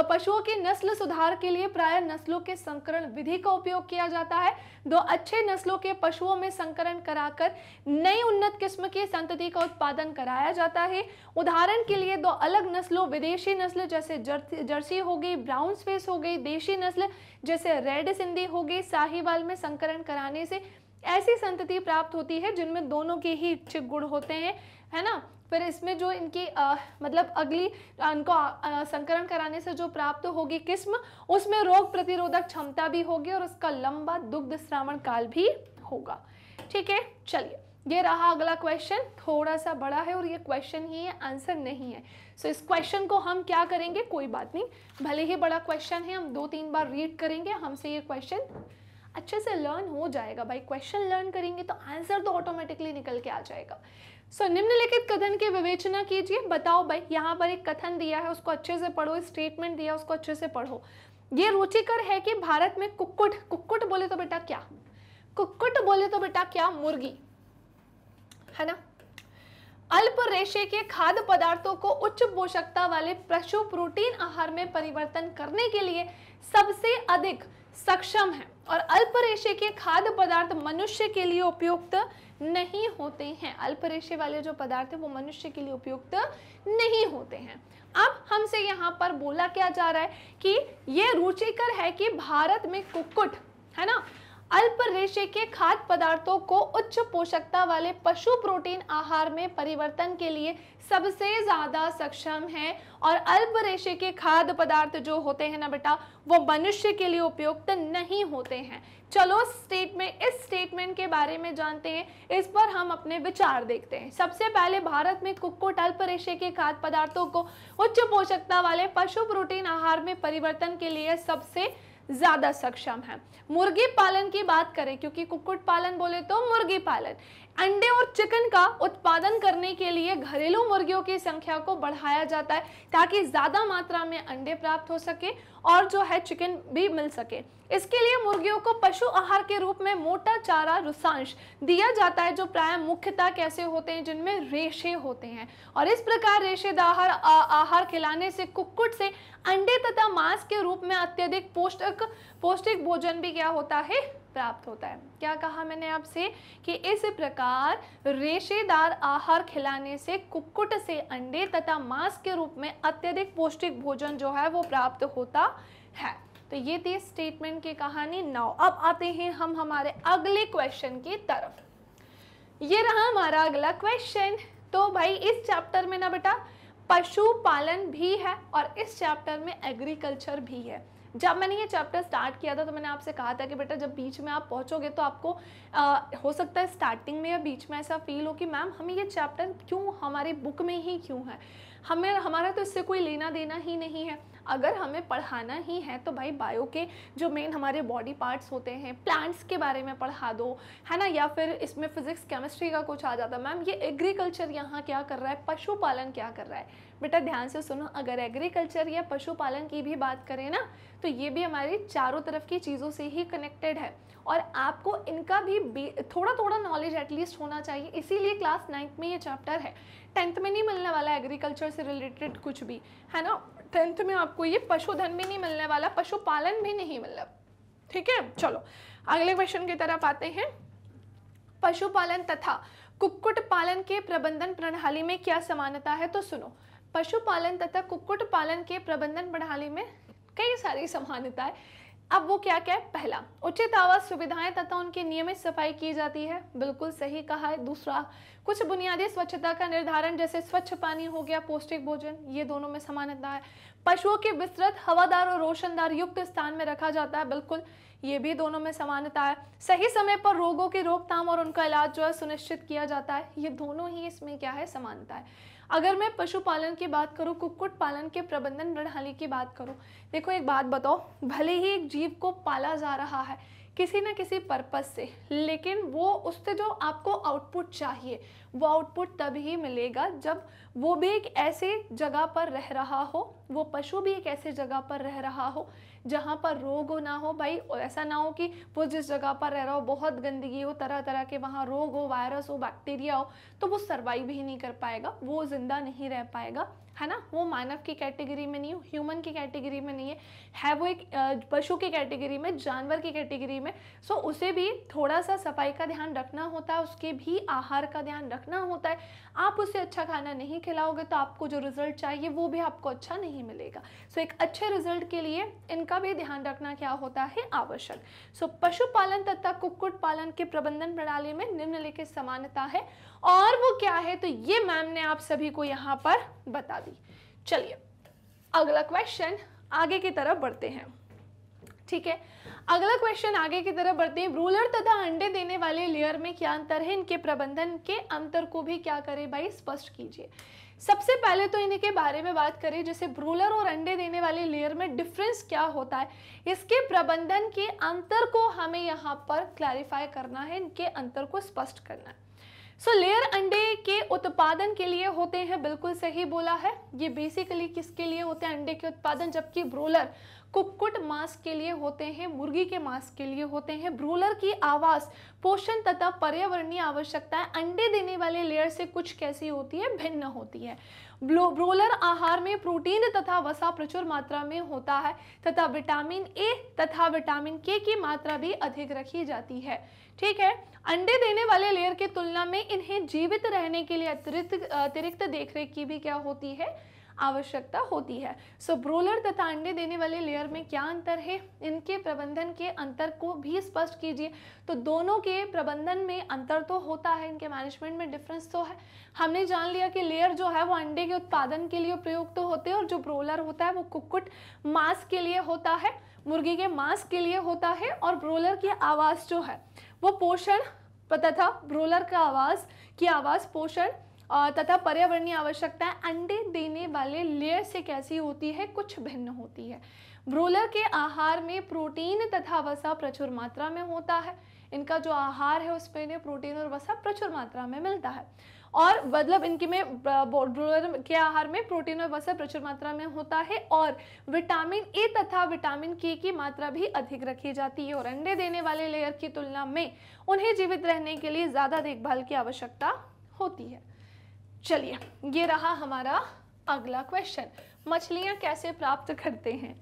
Speaker 1: पशुओं की नस्ल सुधार के लिए प्राय नस्लों के संकरण विधि का उपयोग किया जाता है दो अच्छे नस्लों के पशुओं में संकरण कराकर नई उन्नत किस्म की संतति का उत्पादन कराया जाता है उदाहरण के लिए दो अलग नस्लों विदेशी नस्ल जैसे जर्सी हो गई ब्राउन स्पेस हो गई देशी नस्ल जैसे रेड सिंधी हो गई साहिवाल में संकरण कराने से ऐसी संतति प्राप्त होती है जिनमें दोनों के ही इच्छिक गुण होते हैं है ना फिर इसमें जो इनकी आ, मतलब अगली इनको संकरण कराने से जो प्राप्त होगी किस्म उसमें रोग प्रतिरोधक क्षमता भी होगी और उसका लंबा दुग्ध श्रावण काल भी होगा ठीक है चलिए ये रहा अगला क्वेश्चन थोड़ा सा बड़ा है और ये क्वेश्चन ही है आंसर नहीं है सो so, इस क्वेश्चन को हम क्या करेंगे कोई बात नहीं भले ही बड़ा क्वेश्चन है हम दो तीन बार रीड करेंगे हमसे ये क्वेश्चन अच्छे से लर्न हो जाएगा भाई क्वेश्चन लर्न करेंगे तो आंसर तो ऑटोमेटिकली निकल के आ जाएगा सो so, निम्नलिखित कथन की विवेचना कीजिए बताओ भाई यहाँ पर एक कथन दिया है उसको अच्छे से पढ़ो स्टेटमेंट दिया उसको अच्छे से पढ़ो ये रुचिकर है कि भारत में कुक्कुट कुक्कुट बोले तो बेटा क्या कुक्कुट बोले तो बेटा क्या मुर्गी है ना अल्प रेशे के खाद्य पदार्थों को उच्च पोषकता वाले पशु प्रोटीन आहार में परिवर्तन करने के लिए सबसे अधिक सक्षम है और अल्परेशे के खाद्य पदार्थ मनुष्य के लिए उपयुक्त नहीं होते हैं अल्परेशे वाले जो पदार्थ है वो मनुष्य के लिए उपयुक्त नहीं होते हैं अब हमसे यहाँ पर बोला क्या जा रहा है कि ये रुचिकर है कि भारत में कुक्कुट है ना अल्प रेशे के खाद्य पदार्थों को उच्च पोषकता वाले पशु प्रोटीन आहार में परिवर्तन के लिए सबसे ज़्यादा सक्षम है और अल्प रेशे के खाद्य पदार्थ जो होते हैं ना बेटा वो मनुष्य के लिए उपयुक्त नहीं होते हैं चलो स्टेटमेंट इस स्टेटमेंट के बारे में जानते हैं इस पर हम अपने विचार देखते हैं सबसे पहले भारत में कुक्कुट अल्प रेशे के खाद्य पदार्थों को उच्च पोषकता वाले पशु प्रोटीन आहार में परिवर्तन के लिए सबसे ज़्यादा सक्षम है मुर्गी पालन की बात करें क्योंकि कुक्कुट पालन बोले तो मुर्गी पालन अंडे और चिकन का उत्पादन करने के लिए घरेलू मुर्गियों की संख्या को बढ़ाया जाता है ताकि ज़्यादा मात्रा में अंडे प्राप्त हो सके और जो है चिकन भी मिल सके इसके लिए मुर्गियों को पशु आहार के रूप में मोटा चारा रुसांश दिया जाता है जो प्राय मुख्यतः कैसे होते हैं जिनमें रेशे होते हैं और इस प्रकार रेशेदार आहार खिलाने से कुक्कुट से अंडे तथा मांस के रूप में अत्यधिक पौष्टिक पौष्टिक भोजन भी क्या होता है प्राप्त होता है क्या कहा मैंने आपसे कि इस प्रकार रेशेदार आहार खिलाने से कुक्कुट से अंडे तथा मांस के रूप में अत्यधिक पौष्टिक भोजन जो है वो प्राप्त होता है तो ये थी स्टेटमेंट की कहानी नाउ अब आते हैं हम हमारे अगले क्वेश्चन की तरफ
Speaker 2: ये रहा हमारा
Speaker 1: अगला क्वेश्चन तो भाई इस चैप्टर में ना बेटा पशुपालन भी है और इस चैप्टर में एग्रीकल्चर भी है जब मैंने ये चैप्टर स्टार्ट किया था तो मैंने आपसे कहा था कि बेटा जब बीच में आप पहुँचोगे तो आपको आ, हो सकता है स्टार्टिंग में या बीच में ऐसा फील हो कि मैम हमें ये चैप्टर क्यों हमारे बुक में ही क्यों है हमें हमारा तो इससे कोई लेना देना ही नहीं है अगर हमें पढ़ाना ही है तो भाई बायो के जो मेन हमारे बॉडी पार्ट्स होते हैं प्लांट्स के बारे में पढ़ा दो है ना या फिर इसमें फिज़िक्स केमिस्ट्री का कुछ आ जाता है मैम ये एग्रीकल्चर यहाँ क्या कर रहा है पशुपालन क्या कर रहा है बेटा ध्यान से सुनो अगर एग्रीकल्चर या पशुपालन की भी बात करें ना तो ये भी हमारी चारों तरफ की चीज़ों से ही कनेक्टेड है और आपको इनका भी थोड़ा थोड़ा नॉलेज एटलीस्ट होना चाहिए इसीलिए क्लास नाइन्थ में ये चैप्टर है टेंथ में नहीं मिलने वाला एग्रीकल्चर से रिलेटेड कुछ भी है ना टेंथ में आपको ये पशुधन भी नहीं मिलने वाला पशुपालन भी नहीं मिलना ठीक है चलो अगले क्वेश्चन की तरफ आते हैं पशुपालन तथा कुक्कुट पालन के प्रबंधन प्रणाली में क्या समानता है तो सुनो पशुपालन तथा कुक्कुट पालन के प्रबंधन प्रणाली में कई सारी समानता है अब वो क्या क्या है पहला उचित आवास सुविधाएं तथा उनकी नियमित सफाई की जाती है बिल्कुल सही कहा है दूसरा कुछ बुनियादी स्वच्छता का निर्धारण जैसे स्वच्छ पानी हो गया पौष्टिक भोजन ये दोनों में समानता है पशुओं की विस्तृत हवादार और रोशनदार युक्त स्थान में रखा जाता है बिल्कुल ये भी दोनों में समानता है सही समय पर रोगों की रोकथाम और उनका इलाज जो है सुनिश्चित किया जाता है ये दोनों ही इसमें क्या है समानता है अगर मैं पशुपालन की बात करूँ कुक्कुट पालन के प्रबंधन प्रणाली की बात करूँ देखो एक बात बताओ भले ही एक जीव को पाला जा रहा है किसी ना किसी पर्पज़ से लेकिन वो उससे जो आपको आउटपुट चाहिए वो आउटपुट तभी मिलेगा जब वो भी एक ऐसे जगह पर रह रहा हो वो पशु भी एक ऐसे जगह पर रह रहा हो जहाँ पर रोग ना हो भाई ऐसा ना हो कि वो जिस जगह पर रह रहा हो बहुत गंदगी हो तरह तरह के वहाँ रोग हो वायरस हो बैक्टीरिया हो तो वो सर्वाइव ही नहीं कर पाएगा वो ज़िंदा नहीं रह पाएगा है ना वो मानव की कैटेगरी में नहीं ह्यूमन की कैटेगरी में नहीं है है वो एक पशु की कैटेगरी में जानवर की कैटेगरी में सो so, उसे भी थोड़ा सा सफाई का ध्यान रखना होता है उसके भी आहार का ध्यान रखना होता है आप उसे अच्छा खाना नहीं खिलाओगे तो आपको जो रिज़ल्ट चाहिए वो भी आपको अच्छा नहीं मिलेगा सो so, एक अच्छे रिजल्ट के लिए इनका भी ध्यान रखना क्या होता है आवश्यक सो so, पशुपालन तथा कुक्कुट पालन के प्रबंधन प्रणाली में निम्नलिखित समानता है और वो क्या है तो ये मैम ने आप सभी को यहाँ पर बता दी चलिए अगला क्वेश्चन आगे की तरफ बढ़ते हैं ठीक है अगला क्वेश्चन आगे की तरफ बढ़ते हैं रूलर तथा अंडे देने वाले लेयर में क्या अंतर है इनके प्रबंधन के अंतर को भी क्या करें भाई स्पष्ट कीजिए सबसे पहले तो इनके बारे में बात करें जैसे ब्रूलर और अंडे देने वाले लेयर में डिफरेंस क्या होता है इसके प्रबंधन के अंतर को हमें यहाँ पर क्लैरिफाई करना है इनके अंतर को स्पष्ट करना है सो लेयर अंडे के उत्पादन के लिए होते हैं बिल्कुल सही बोला है ये बेसिकली किसके लिए होते हैं अंडे के उत्पादन जबकि ब्रोलर कुक्कुट मांस के लिए होते हैं मुर्गी के मांस के लिए होते हैं ब्रोलर की आवास पोषण तथा पर्यावरणीय आवश्यकताएं अंडे देने वाले लेयर से कुछ कैसी होती है भिन्न होती है ब्रोलर आहार में प्रोटीन तथा वसा प्रचुर मात्रा में होता है तथा विटामिन ए तथा विटामिन के की मात्रा भी अधिक रखी जाती है ठीक है अंडे देने वाले लेयर की तुलना में इन्हें जीवित रहने के लिए अतिरिक्त अतिरिक्त देखरेख की भी क्या होती है आवश्यकता होती है सो ब्रोलर तथा अंडे देने वाले लेयर में क्या अंतर है इनके प्रबंधन के अंतर को भी स्पष्ट कीजिए तो दोनों के प्रबंधन में अंतर तो होता है इनके मैनेजमेंट में डिफरेंस तो है हमने जान लिया कि लेयर जो है वो अंडे के उत्पादन के लिए प्रयुक्त तो होते हैं और जो ब्रोलर होता है वो कुक्कुट मांस के लिए होता है मुर्गी के मांस के लिए होता है और ब्रोलर की आवाज़ जो है वो पोषण तथा ब्रोलर का आवाज़ की आवाज़ पोषण तथा पर्यावरणीय आवश्यकताएं अंडे देने वाले लेयर से कैसी होती है कुछ भिन्न होती है ब्रोलर के आहार में प्रोटीन तथा वसा प्रचुर मात्रा में होता है इनका जो आहार है उसमें इन्हें प्रोटीन और वसा प्रचुर मात्रा में मिलता है और मतलब इनके में ब्रोलर के आहार में प्रोटीन और वसा प्रचुर मात्रा में होता है और विटामिन ए तथा विटामिन के की मात्रा भी अधिक रखी जाती है और अंडे देने वाले लेयर की तुलना में उन्हें जीवित रहने के लिए ज़्यादा देखभाल की आवश्यकता होती है चलिए ये रहा हमारा अगला क्वेश्चन मछलियाँ कैसे प्राप्त करते हैं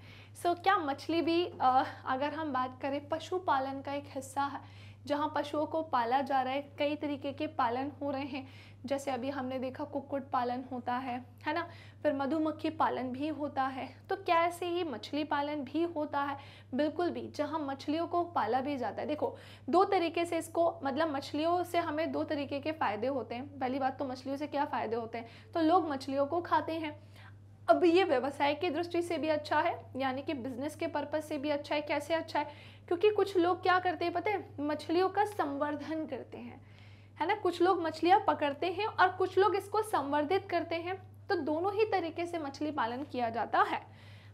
Speaker 1: सो so, क्या मछली भी आ, अगर हम बात करें पशुपालन का एक हिस्सा है जहाँ पशुओं को पाला जा रहा है कई तरीके के पालन हो रहे हैं जैसे अभी हमने देखा कुक्कुट पालन होता है है ना फिर मधुमक्खी पालन भी होता है तो क्या ऐसे ही मछली पालन भी होता है बिल्कुल भी जहाँ मछलियों को पाला भी जाता है देखो दो तरीके से इसको मतलब मछलियों से हमें दो तरीके के फ़ायदे होते हैं पहली बात तो मछलियों से क्या फ़ायदे होते हैं तो लोग मछलियों को खाते हैं अब ये व्यवसाय की दृष्टि से भी अच्छा है यानी कि बिजनेस के पर्पज़ से भी अच्छा है कैसे अच्छा है क्योंकि कुछ लोग क्या करते हैं पता है मछलियों का संवर्धन करते हैं है ना कुछ लोग मछलियाँ पकड़ते हैं और कुछ लोग इसको संवर्धित करते हैं तो दोनों ही तरीके से मछली पालन किया जाता है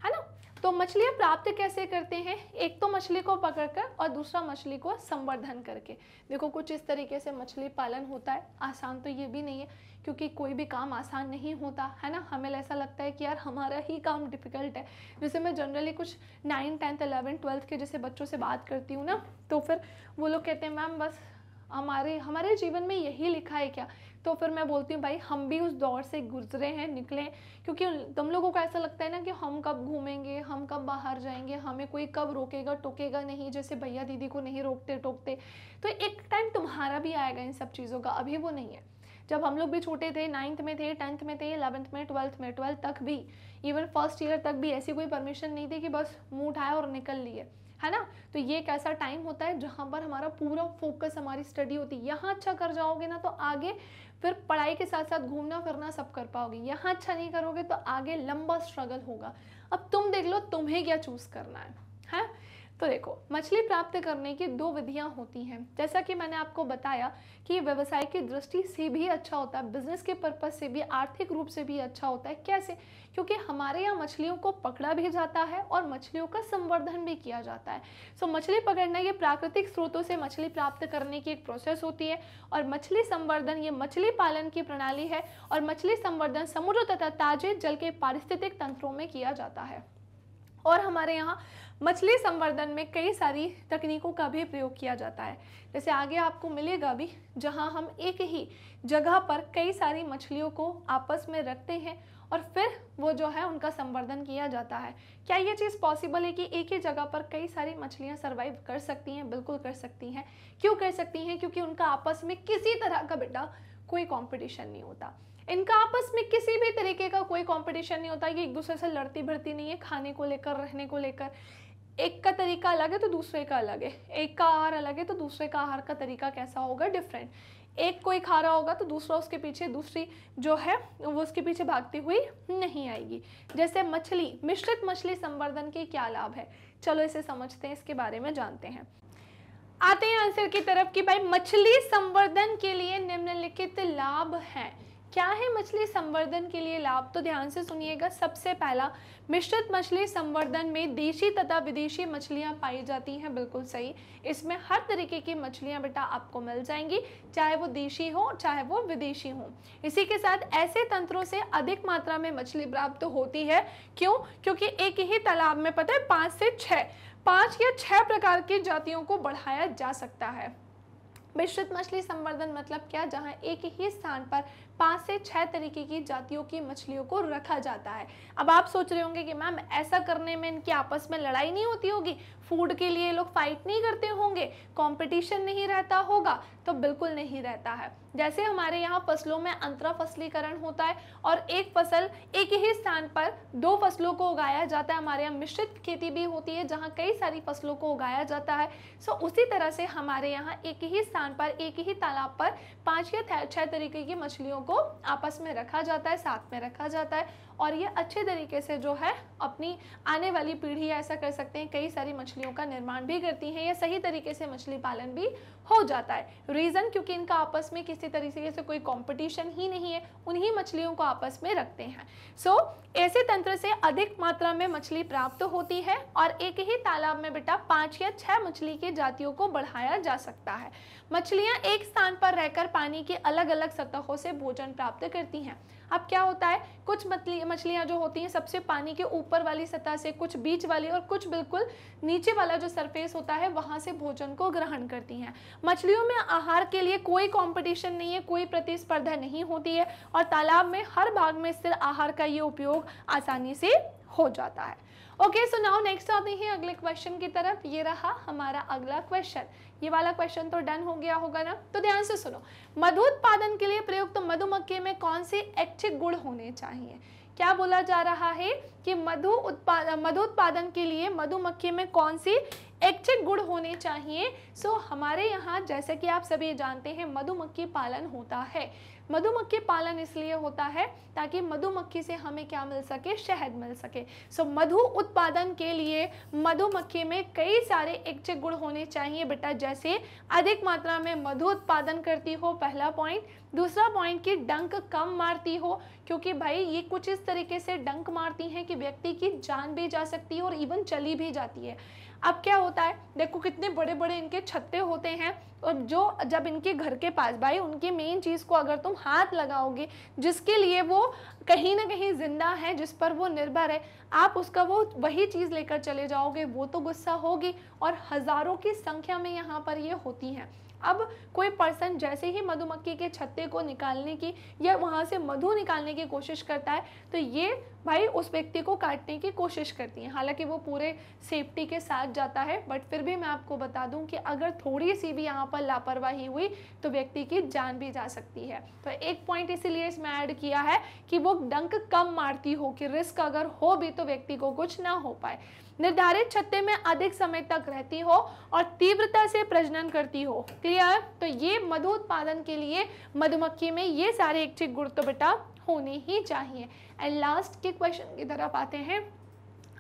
Speaker 1: है ना तो मछलियाँ प्राप्त कैसे करते हैं एक तो मछली को पकड़कर और दूसरा मछली को संवर्धन करके देखो कुछ इस तरीके से मछली पालन होता है आसान तो ये भी नहीं है क्योंकि कोई भी काम आसान नहीं होता है ना हमें ऐसा लगता है कि यार हमारा ही काम डिफ़िकल्ट है जैसे मैं जनरली कुछ नाइन्थ टेंथ एलेवन ट्वेल्थ के जैसे बच्चों से बात करती हूँ ना तो फिर वो लोग कहते हैं मैम बस हमारे हमारे जीवन में यही लिखा है क्या तो फिर मैं बोलती हूँ भाई हम भी उस दौर से गुजरे हैं निकले क्योंकि तुम लोगों को ऐसा लगता है ना कि हम कब घूमेंगे हम कब बाहर जाएंगे हमें कोई कब रोकेगा टोकेगा नहीं जैसे भैया दीदी को नहीं रोकते टोकते तो एक टाइम तुम्हारा भी आएगा इन सब चीज़ों का अभी वो नहीं है जब हम लोग भी छोटे थे नाइन्थ में थे टेंथ में थे इलेवंथ में ट्वेल्थ में ट्वेल्थ तक भी इवन फर्स्ट ईयर तक भी ऐसी कोई परमिशन नहीं थी कि बस मुँह उठाया और निकल लिए है ना तो ये एक ऐसा टाइम होता है जहाँ पर हमारा पूरा फोकस हमारी स्टडी होती है यहाँ अच्छा कर जाओगे ना तो आगे फिर पढ़ाई के साथ साथ घूमना फिरना सब कर पाओगे यहाँ अच्छा नहीं करोगे तो आगे लंबा स्ट्रगल होगा अब तुम देख लो तुम्हें क्या चूज़ करना है हैं तो देखो मछली प्राप्त करने की दो विधियां होती हैं जैसा कि मैंने आपको बताया कि व्यवसाय की दृष्टि से भी अच्छा होता है बिजनेस के पर्पज से भी आर्थिक रूप से भी अच्छा होता है कैसे क्योंकि हमारे यहाँ मछलियों को पकड़ा भी जाता है और मछलियों का संवर्धन भी किया जाता है सो so, मछली पकड़ना ये प्राकृतिक स्रोतों से मछली प्राप्त करने की एक प्रोसेस होती है और मछली संवर्धन ये मछली पालन की प्रणाली है और मछली संवर्धन समुद्र तथा ताजे जल के पारिस्थितिक तंत्रों में किया जाता है और हमारे यहाँ मछली संवर्धन में कई सारी तकनीकों का भी प्रयोग किया जाता है जैसे आगे आपको मिलेगा भी जहां हम एक ही जगह पर कई सारी मछलियों को आपस में रखते हैं और फिर वो जो है उनका संवर्धन किया जाता है क्या ये चीज़ पॉसिबल है कि एक ही जगह पर कई सारी मछलियाँ सर्वाइव कर सकती हैं बिल्कुल कर सकती हैं क्यों कर सकती हैं क्योंकि उनका आपस में किसी तरह का बेटा कोई कॉम्पिटिशन नहीं होता इनका आपस में किसी भी तरीके का कोई कंपटीशन नहीं होता ये एक दूसरे से लड़ती भरती नहीं है खाने को लेकर रहने को लेकर एक का तरीका अलग है तो दूसरे का अलग है एक का आहार अलग है तो दूसरे का आहार का तरीका कैसा होगा डिफरेंट एक कोई खा रहा होगा तो दूसरा उसके पीछे दूसरी जो है वो उसके पीछे भागती हुई नहीं आएगी जैसे मछली मिश्रित मछली संवर्धन के क्या लाभ है चलो इसे समझते हैं इसके बारे में जानते हैं आते हैं आंसर की तरफ कि भाई मछली संवर्धन के लिए निम्नलिखित लाभ हैं क्या है मछली संवर्धन के लिए लाभ तो ध्यान से सुनिएगा सबसे पहला मिश्रित मछली संवर्धन में देशी तथा विदेशी मछलियाँ पाई जाती हैं बिल्कुल सही इसमें हर तरीके की मछलियाँ बेटा आपको मिल जाएंगी चाहे वो देशी हो चाहे वो विदेशी हो इसी के साथ ऐसे तंत्रों से अधिक मात्रा में मछली प्राप्त तो होती है क्यों क्योंकि एक ही तालाब में पता है पाँच से छः पाँच या छः प्रकार की जातियों को बढ़ाया जा सकता है मिश्रित मछली संवर्धन मतलब क्या जहाँ एक ही स्थान पर पांच से छह तरीके की जातियों की मछलियों को रखा जाता है अब आप सोच रहे होंगे कि मैम ऐसा करने में इनकी आपस में लड़ाई नहीं होती होगी फूड के लिए लोग फाइट नहीं करते होंगे कंपटीशन नहीं रहता होगा तो बिल्कुल नहीं रहता है जैसे हमारे यहाँ फसलों में अंतरा फसलीकरण होता है और एक फसल एक ही स्थान पर दो फसलों को उगाया जाता है हमारे यहाँ मिश्रित खेती भी होती है जहाँ कई सारी फसलों को उगाया जाता है सो उसी तरह से हमारे यहाँ एक ही स्थान पर एक ही तालाब पर पाँच या छः तरीके की मछलियों को आपस में रखा जाता है साथ में रखा जाता है और ये अच्छे तरीके से जो है अपनी आने वाली पीढ़ी ऐसा कर सकते हैं कई सारी मछलियों का निर्माण भी करती हैं या सही तरीके से मछली पालन भी हो जाता है रीज़न क्योंकि इनका आपस में किसी तरीके से कोई कॉम्पिटिशन ही नहीं है उन्हीं मछलियों को आपस में रखते हैं सो so, ऐसे तंत्र से अधिक मात्रा में मछली प्राप्त होती है और एक ही तालाब में बेटा पाँच या छः मछली की जातियों को बढ़ाया जा सकता है मछलियाँ एक स्थान पर रहकर पानी के अलग अलग सतहों से भोजन प्राप्त करती हैं अब क्या होता है कुछ मछली मछलियाँ जो होती हैं सबसे पानी के ऊपर वाली सतह से कुछ बीच वाली और कुछ बिल्कुल नीचे वाला जो सरफेस होता है वहाँ से भोजन को ग्रहण करती हैं मछलियों में आहार के लिए कोई कॉम्पिटिशन नहीं है कोई प्रतिस्पर्धा नहीं होती है और तालाब में हर भाग में स्थिर आहार का ये उपयोग आसानी से हो जाता है ओके सो नाउ नेक्स्ट आते हैं अगले क्वेश्चन की तरफ ये रहा हमारा अगला क्वेश्चन ये वाला क्वेश्चन तो डन हो गया होगा ना तो ध्यान से सुनो मधु उत्पादन के लिए प्रयुक्त तो मधुमक्खी में कौन से अच्छे गुण होने चाहिए क्या बोला जा रहा है कि मधु उत्पादन उत्पादन के लिए मधुमक्खी में कौन सी ऐच्छिक गुण होने चाहिए सो हमारे यहाँ जैसे कि आप सभी जानते हैं मधुमक्खी पालन होता है मधुमक्खी पालन इसलिए होता है ताकि मधुमक्खी से हमें क्या मिल सके शहद मिल सके सो so, मधु उत्पादन के लिए मधुमक्खी में कई सारे ऐच्छिक गुण होने चाहिए बेटा जैसे अधिक मात्रा में मधु उत्पादन करती हो पहला पॉइंट दूसरा पॉइंट कि डंक कम मारती हो क्योंकि भाई ये कुछ इस तरीके से डंक मारती हैं कि व्यक्ति की जान भी जा सकती है और इवन चली भी जाती है अब क्या होता है देखो कितने बड़े बड़े इनके छत्ते होते हैं और जो जब इनके घर के पास भाई उनकी मेन चीज़ को अगर तुम हाथ लगाओगे जिसके लिए वो कहीं ना कहीं ज़िंदा है जिस पर वो निर्भर है आप उसका वो वही चीज़ लेकर चले जाओगे वो तो गुस्सा होगी और हज़ारों की संख्या में यहाँ पर ये होती हैं अब कोई पर्सन जैसे ही मधुमक्खी के छत्ते को निकालने की या वहाँ से मधु निकालने की कोशिश करता है तो ये भाई उस व्यक्ति को काटने की कोशिश करती है हालांकि वो पूरे सेफ्टी के साथ जाता है बट फिर भी मैं आपको बता दूं कि अगर थोड़ी सी भी यहाँ पर लापरवाही हुई तो व्यक्ति की जान भी जा सकती है तो एक पॉइंट इसीलिए इसमें ऐड किया है कि वो डंक कम मारती हो कि रिस्क अगर हो भी तो व्यक्ति को कुछ ना हो पाए निर्धारित छत्ते में अधिक समय तक रहती हो और तीव्रता से प्रजनन करती हो क्लियर तो ये मधु उत्पादन के लिए मधुमक्खी में ये सारे इच्छिक गुण तो बेटा होने ही चाहिए एंड लास्ट के क्वेश्चन की तरफ आते हैं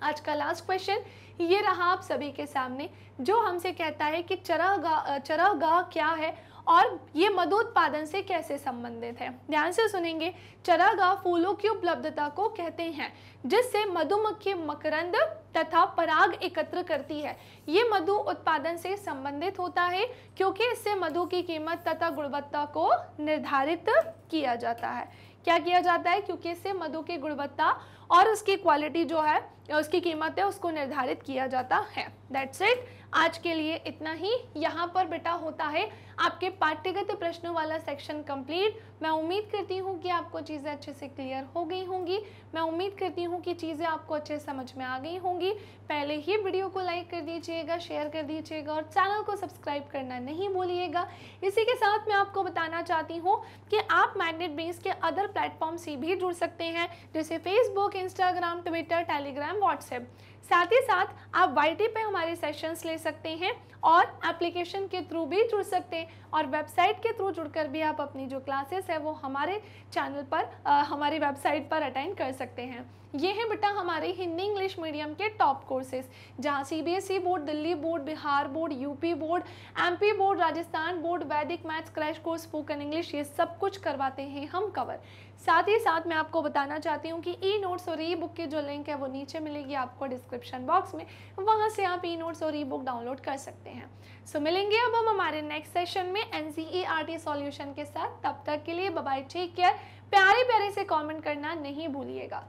Speaker 1: आज का लास्ट क्वेश्चन ये रहा आप सभी के सामने जो हमसे कहता है कि चरा चरहगा चरहगाह क्या है और ये मधोत्पादन से कैसे संबंधित है ध्यान से सुनेंगे चरागाह फूलों की उपलब्धता को कहते हैं जिससे मधुमक्खी मकरंद तथा पराग एकत्र करती है ये मधु उत्पादन से संबंधित होता है क्योंकि इससे मधु की कीमत तथा गुणवत्ता को निर्धारित किया जाता है क्या किया जाता है क्योंकि इससे मधु की गुणवत्ता और उसकी क्वालिटी जो है उसकी कीमत है उसको निर्धारित किया जाता है दैट्स इट आज के लिए इतना ही यहाँ पर बेटा होता है आपके पाठ्यगत प्रश्नों वाला सेक्शन कंप्लीट मैं उम्मीद करती हूँ कि आपको चीज़ें अच्छे से क्लियर हो गई होंगी मैं उम्मीद करती हूँ कि चीज़ें आपको अच्छे समझ में आ गई होंगी पहले ही वीडियो को लाइक कर दीजिएगा शेयर कर दीजिएगा और चैनल को सब्सक्राइब करना नहीं भूलिएगा इसी के साथ मैं आपको बताना चाहती हूँ कि आप मैग्नेट बेस के अदर प्लेटफॉर्म से भी जुड़ सकते हैं जैसे Facebook Instagram Twitter Telegram WhatsApp साथ ही साथ आप वाई पे हमारे सेशंस ले सकते हैं और एप्लीकेशन के थ्रू भी जुड़ सकते हैं और वेबसाइट के थ्रू जुड़कर भी आप अपनी जो क्लासेस है वो हमारे चैनल पर आ, हमारी वेबसाइट पर अटेंड कर सकते हैं ये हैं बेटा हमारे हिंदी इंग्लिश मीडियम के टॉप कोर्सेज जहाँ CBSE board e Delhi board Bihar board UP board MP board Rajasthan board वैदिक maths crash course spoken English ये सब कुछ करवाते हैं हम कवर साथ ही साथ मैं आपको बताना चाहती हूँ कि ई नोट्स और ई बुक के जो लिंक है वो नीचे मिलेगी आपको डिस्क्रिप्शन बॉक्स में वहाँ से आप ई नोट्स और ई बुक डाउनलोड कर सकते हैं सकते हैं सो so, मिलेंगे अब हम हमारे नेक्स्ट सेशन में एन सी सॉल्यूशन के साथ तब तक के लिए बबाई टेक केयर प्यारे प्यारे से कमेंट करना नहीं भूलिएगा